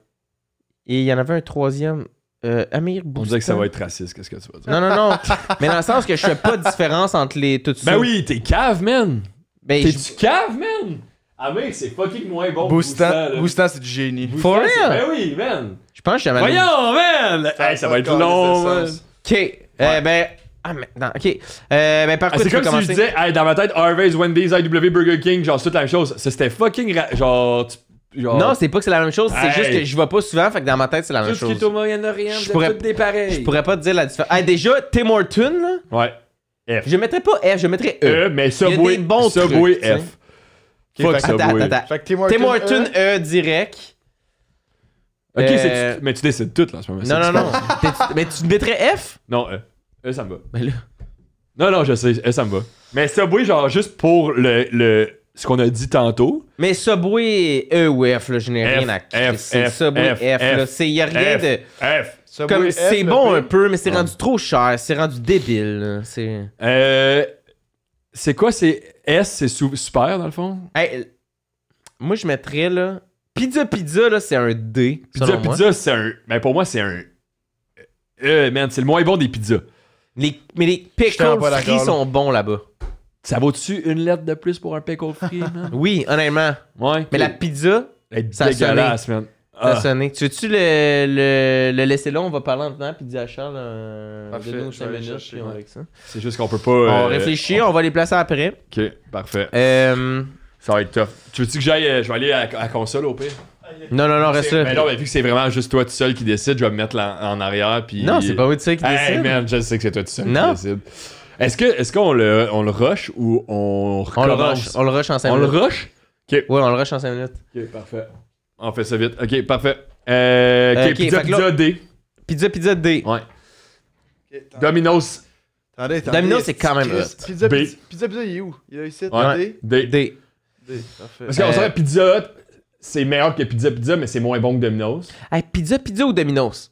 Et il y en avait un troisième. Euh, Amir Boustan. On dirait que ça va être raciste, qu'est-ce que tu vas dire? Non, non, non. Mais dans le sens que je fais pas de différence entre les tout Ben oui, t'es cave, man! Ben, t'es du cave, man! Ah mec, c'est fucking moins bon. Boostan, Boostant c'est du génie. For real? Ben oui, man. Je pense que j'avais. Voyons, man! ça va être long, Ok. Eh ben. Ah, mais... Non, ok. Euh, ben, par ah, contre. C'est comme si je disais, dans ma tête, Harvey's, Wendy's, IW, Burger King, genre, c'est toute la même chose. C'était fucking. Genre, Non, c'est pas que c'est la même chose, c'est juste que je vois pas souvent, fait que dans ma tête, c'est la même chose. Juste qu'il qui est au Moyen-Orient, je pourrais... des pareils. Je pourrais pas te dire la différence. déjà, Tim Hortons, Ouais. F. Je mettrais pas F, je mettrais E. e mais Subway, Subway F fait, Subway. Attends, attends. Tim euh, E, direct. Ok, c'est, euh, mais tu décides tout là ce moment. Non, non, non. mais tu mettrais F Non, E. E, ça me va. Mais ben là... Non, non, je sais, E, ça me va. Mais Subway, genre, juste pour le, le ce qu'on a dit tantôt. Mais Subway, E ou F, là, je n'ai rien à F, F, Subway, F, Il n'y a rien de. F. Subway, c'est bon un peu, mais c'est rendu trop cher, c'est rendu débile. C'est. Euh. C'est quoi, c'est S, c'est super dans le fond? moi je mettrais là. Pizza Pizza, là, c'est un D. Pizza Pizza, c'est un. mais ben, pour moi, c'est un. Euh, euh, man, c'est le moins bon des pizzas. Les... Mais les pickles frits sont bons là-bas. Ça vaut-tu une lettre de plus pour un pickle free, man? Oui, honnêtement. Ouais. Mais la pizza, ça dégueulasse, man. Ah. Tu veux-tu le, le, laisser là? On va parler en dedans puis dis à Charles de nous 5 minutes puis on avec ça. C'est juste qu'on peut pas. on euh, réfléchit, on... va les placer après. Ok, parfait. Euh, ça va être tough. Tu veux-tu que j'aille. Euh, je vais aller à la console au pire? Non, non, non, reste là. Mais non, mais vu que c'est vraiment juste toi tout seul qui décide, je vais me mettre en arrière. Puis... Non, c'est pas moi tout seul qui décide. Hey je sais que c'est toi tout seul qui décide. Est-ce que est-ce qu'on le, on le rush ou on recommence? On le rush, on le rush en 5 minutes. On le rush? Ok. Ouais, on le rush en 5 minutes. Ok, parfait. On fait ça vite. Ok, parfait. Euh, euh pizza, pizza D. Pizza, pizza D. Ouais. Domino's Dominos, c'est quand même Pizza, pizza, il est où? Il est ici, D. D. D, parfait. Parce qu'on serait euh, Pizza c'est meilleur que Pizza Pizza, mais c'est moins bon que Domino's. Hey, pizza, pizza ou Domino's?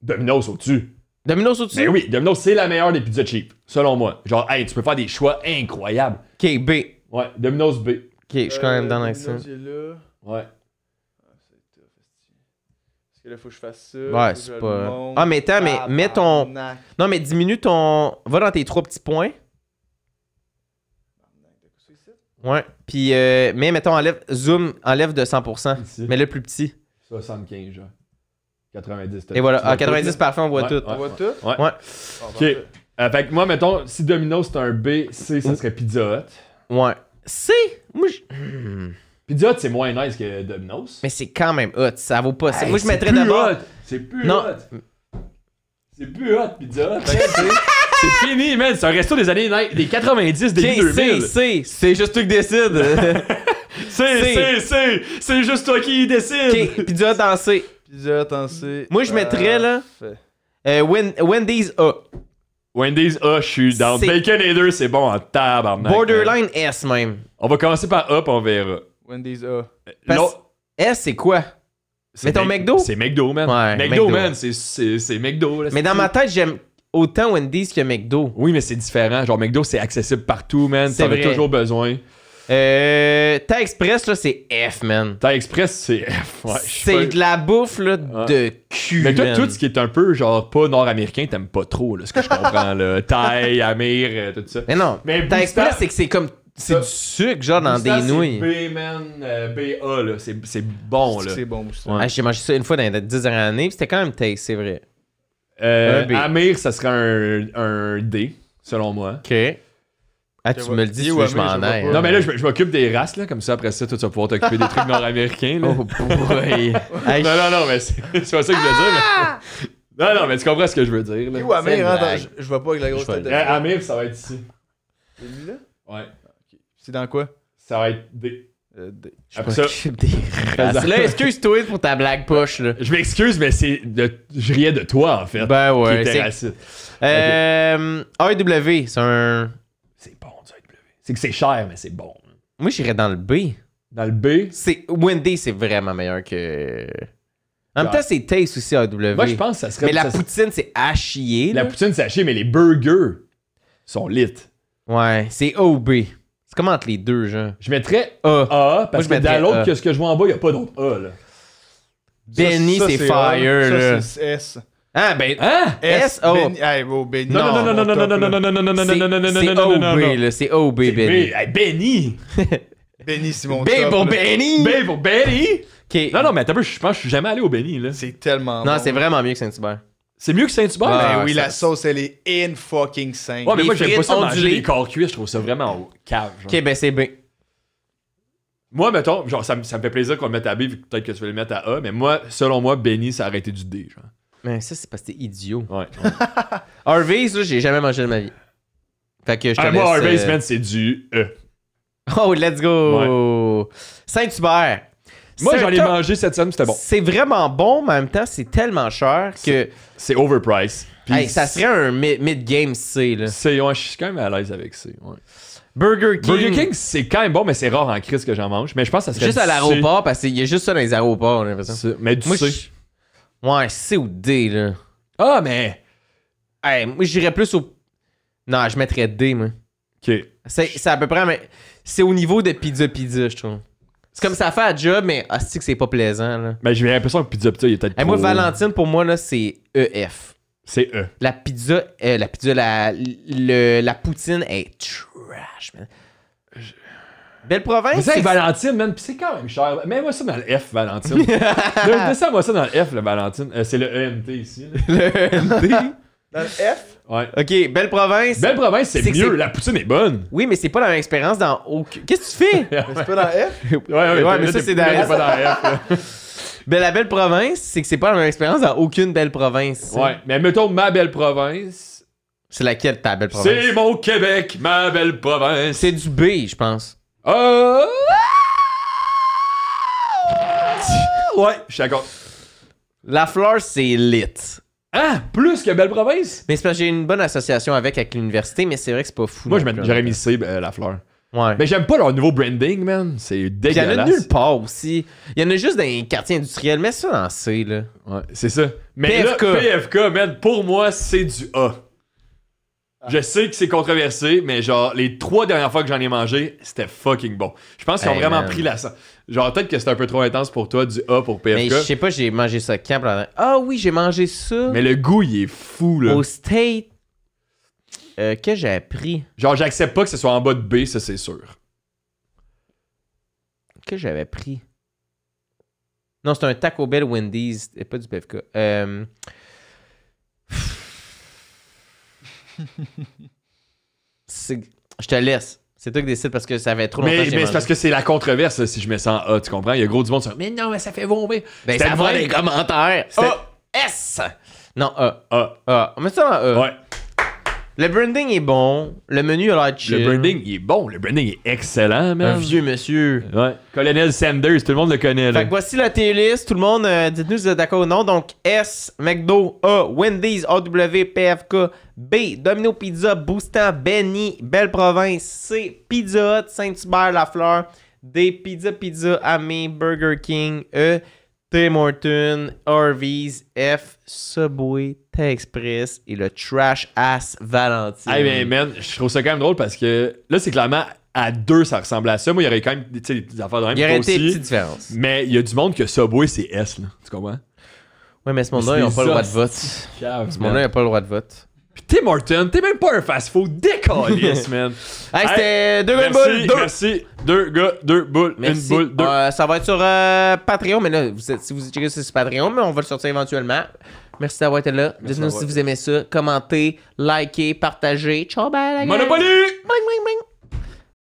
Domino's au-dessus. Domino's au-dessus? Mais ben oui, Domino's, c'est la meilleure des pizzas cheap, selon moi. Genre, hey, tu peux faire des choix incroyables. Ok, B. Ouais, Domino's B. Ok, je suis quand même dans l'accent. Euh, là. Ouais. Il là, faut que je fasse ça. Ouais, c'est pas. ah, mais attends, mais mets ton. Non, mais diminue ton. Va dans tes trois petits points. Ouais. Puis, euh, mais mettons, enlève, zoom, enlève de 100%. Mais le plus petit. 75, genre. 90. Et voilà. à 90, ah, parfait, on voit tout. on voit tout? Ouais. Ah, ok. Euh, fait que moi, mettons, si Domino c'est un B, C, ça mm. serait Pizza Hut. Ouais. C? Moi, je. Pizza Hut, c'est moins nice que Domino's. Mais c'est quand même hot, ça vaut pas. Moi, je mettrais d'abord. C'est plus hot. C'est plus hot, Pizza hein, c'est fini, man. C'est un resto des années des 90, des 2000. C'est, c'est juste toi qui décide. c'est, c'est, c'est, c'est juste toi qui décide. Pizza Hut en C. Pizza Moi, je mettrais, là, euh, Wendy's A. Wendy's A, je suis dans. Bacon deux c'est bon en tabarnak. Borderline S, même. On va commencer par A, on verra. Wendy's A. S, euh, eh, c'est quoi? C'est ton McDo? C'est McDo, man. McDo, man, c'est- McDo. Mais dans ma tête, j'aime autant Wendy's que McDo. Oui, mais c'est différent. Genre, McDo, c'est accessible partout, man. Ça T'en toujours besoin. Euh, Express, là, c'est F, man. Ta Express, c'est F. Ouais, c'est de la bouffe, là, de cul, Mais toi, tout ce qui est un peu, genre, pas nord-américain, t'aimes pas trop, là, ce que je comprends, là. Thaï, Amir, euh, tout ça. Mais non, Mais Express, c'est que c'est comme c'est du sucre, genre, dans des nouilles. C'est B, man, euh, là. C'est bon, là. C'est bon, Ouais, J'ai mangé ça une fois dans les 10 dernières années, c'était quand même taste, c'est vrai. Euh, Amir, ça serait un, D, selon moi. OK. Ah, tu me le dis, ou je m'en aille. Non, mais là, je m'occupe des races, là, comme ça, après ça, toi, tu vas pouvoir t'occuper des trucs nord-américains, là. Oh, non, non, non, mais c'est pas ça que je veux dire, ah! non, non, mais tu comprends ce que je veux dire. Là. ou Amir, hein, attends, je, vois pas avec la grosse tête. Eh, Amir, ça va être ici. là Ouais. C'est dans quoi? Ça va être euh, des... Je D. pas là, excuse-toi pour ta blague poche. Je m'excuse, mais c'est je riais de toi, en fait. Ben ouais. C'est... Euh, AEW, c'est un. C'est bon, du AEW. C'est que c'est cher, mais c'est bon. Moi, j'irais dans le B. Dans le B? C'est... Wendy, c'est vraiment meilleur que. En même ah. temps, c'est Taste aussi, AW. Moi, je pense que ça serait. Mais la poutine, c'est à chier. La poutine, c'est à chier, mais les burgers sont lit. Ouais, c'est OB comment entre les deux, genre? Je mettrais A, A parce que dans l'autre que ce que je vois en bas, il n'y a pas d'autre A. Là. Benny, c'est fire, là. S. Ah, ben. S, O. non non Non, non, non, non, non, non, non, non, non, non, non, non, non, non non, non, non, non, non, non, non, non. Benny. Benny! c'est mon non Benny! Benny! Non, non, mais attends, je pense que je suis jamais allé au Benny, C'est tellement Non, c'est vraiment mieux que Saint-Hubert. C'est mieux que Saint-Hubert. Ben ah, oui, la sauce, elle est in fucking saint Ouais, mais moi, j'aime pas ça manger les corps cuits, je trouve ça vraiment cave. Ok, ben c'est bien. Moi, mettons, genre, ça, me fait plaisir qu'on le mette à B, peut-être que tu veux le mettre à A, mais moi, selon moi, Benny, ça a arrêté du D, genre. Mais ça, c'est parce que t'es idiot. Ouais. Harvey's, là, j'ai jamais mangé de ma vie. Fait que je ah, te ah, Moi, Harvey's, euh, man, c'est du E. Oh, let's go! Saint-Hubert. Moi, j'en ai mangé cette semaine, c'était bon. C'est vraiment bon, mais en même temps, c'est tellement cher que. C'est overpriced. ça serait un mid-game C. Là. C'est, ouais, je suis quand même à l'aise avec C. Ouais. Burger King. Burger King, c'est quand même bon, mais c'est rare en crise que j'en mange. Mais je pense que ça serait. Juste à l'aéroport, parce qu'il y a juste ça dans les aéroports, l'impression. Mais du C. Ouais, C ou D, là. Ah, mais. moi, j'irais plus au. Non, je mettrais D, moi. Ok. C'est, à peu près. Mais... C'est au niveau de pizza pizza, je trouve. C'est comme ça fait à job, mais hostie ah, que c'est pas plaisant. Là. Mais ben, j'ai l'impression que Pizza Pizza, il est peut-être. moi, Valentine, pour moi, là, c'est EF. C'est E. La pizza, euh, la pizza, la, la poutine est trash, man. Belle province. c'est Valentine, man, c'est quand même cher. Mets-moi ça dans le F, Valentine. ça, moi ça dans le F, Valentine. Euh, c'est le ENT ici. le ENT Dans le F. Ok, belle province. Belle province, c'est mieux. La poutine est bonne. Oui, mais c'est pas la même expérience dans aucune. Qu'est-ce que tu fais C'est pas dans F Ouais, ouais, mais ça, c'est dans F. Mais ben, la belle province, c'est que c'est pas la même expérience dans aucune belle province. Ouais, mais mettons ma belle province. C'est laquelle ta belle province C'est mon Québec, ma belle province. C'est du B, je pense. Ah! ouais, je suis d'accord. La fleur, c'est lit. Ah, plus que Belle Province? Mais c'est j'ai une bonne association avec, l'université, mais c'est vrai que c'est pas fou. Moi, j'aurais mis C, ben, la fleur. Ouais. Mais j'aime pas leur nouveau branding, man. C'est dégueulasse. Il y en a nulle part aussi. Il y en a juste dans les quartiers industriels. Mets ça dans C, là. c'est ça. Mais PFK. Là, PFK, man, pour moi, c'est du A. Ah. Je sais que c'est controversé, mais genre, les trois dernières fois que j'en ai mangé, c'était fucking bon. Je pense qu'ils ont vraiment pris la... Genre, peut-être que c'est un peu trop intense pour toi, du A pour PFK. Mais je sais pas, j'ai mangé ça quand Ah oui, j'ai mangé ça. Mais le goût, il est fou, là. Au state. Euh, que j'ai pris. Genre, j'accepte pas que ce soit en bas de B, ça, c'est sûr. Que j'avais pris. Non, c'est un Taco Bell Wendy's, et pas du PFK. Euh, je te laisse. C'est toi qui décides parce que ça va être trop longtemps. Mais, c'est parce que c'est la controverse, si je mets ça en A, tu comprends? Il y a gros du monde qui dit « mais non, mais ça fait vomir. Ben, ça va les commentaires. A, S! Non, A. A. A. On met ça en A. Ouais. Le branding est bon. Le menu a l'air chill. Le branding est bon. Le branding est excellent, man. Un vieux monsieur. Ouais. Colonel Sanders, tout le monde le connaît. Fait que voici la télé list. Tout le monde, euh, dites-nous si vous êtes d'accord ou non. Donc S, McDo, A, Wendy's, AW, PFK, B, Domino Pizza, Boostan, Benny, Belle Province, C, Pizza Hut, Saint-Hubert, La Fleur, D, Pizza Pizza, Ame, Burger King, E, Tim morton Harvey's, F, Subway, T-Express et le Trash Ass Valentine. Hey, ben, man, je trouve ça quand même drôle parce que là, c'est clairement à deux, ça ressemble à ça. Moi, il y aurait quand même des petites affaires de même. Il y aurait des petites différences. Mais il y a du monde que Subway, c'est S, là. Tu comprends? Oui, mais ce monde-là, ils n'ont pas le droit de vote. Ce monde-là, ils n'ont pas le droit de vote. Tim Martin, t'es même pas un fast-food, yes, man. hey, c'était deux gars, Deux. Merci, deux gars, deux boules, une boule, deux. Euh, ça va être sur euh, Patreon, mais là, vous êtes, si vous étiez sur Patreon, mais on va le sortir éventuellement. Merci d'avoir été là. Dites-nous si vous aimez ça. Commentez, likez, partagez. Ciao, bye, la Monopoly! Bing, bing, bing.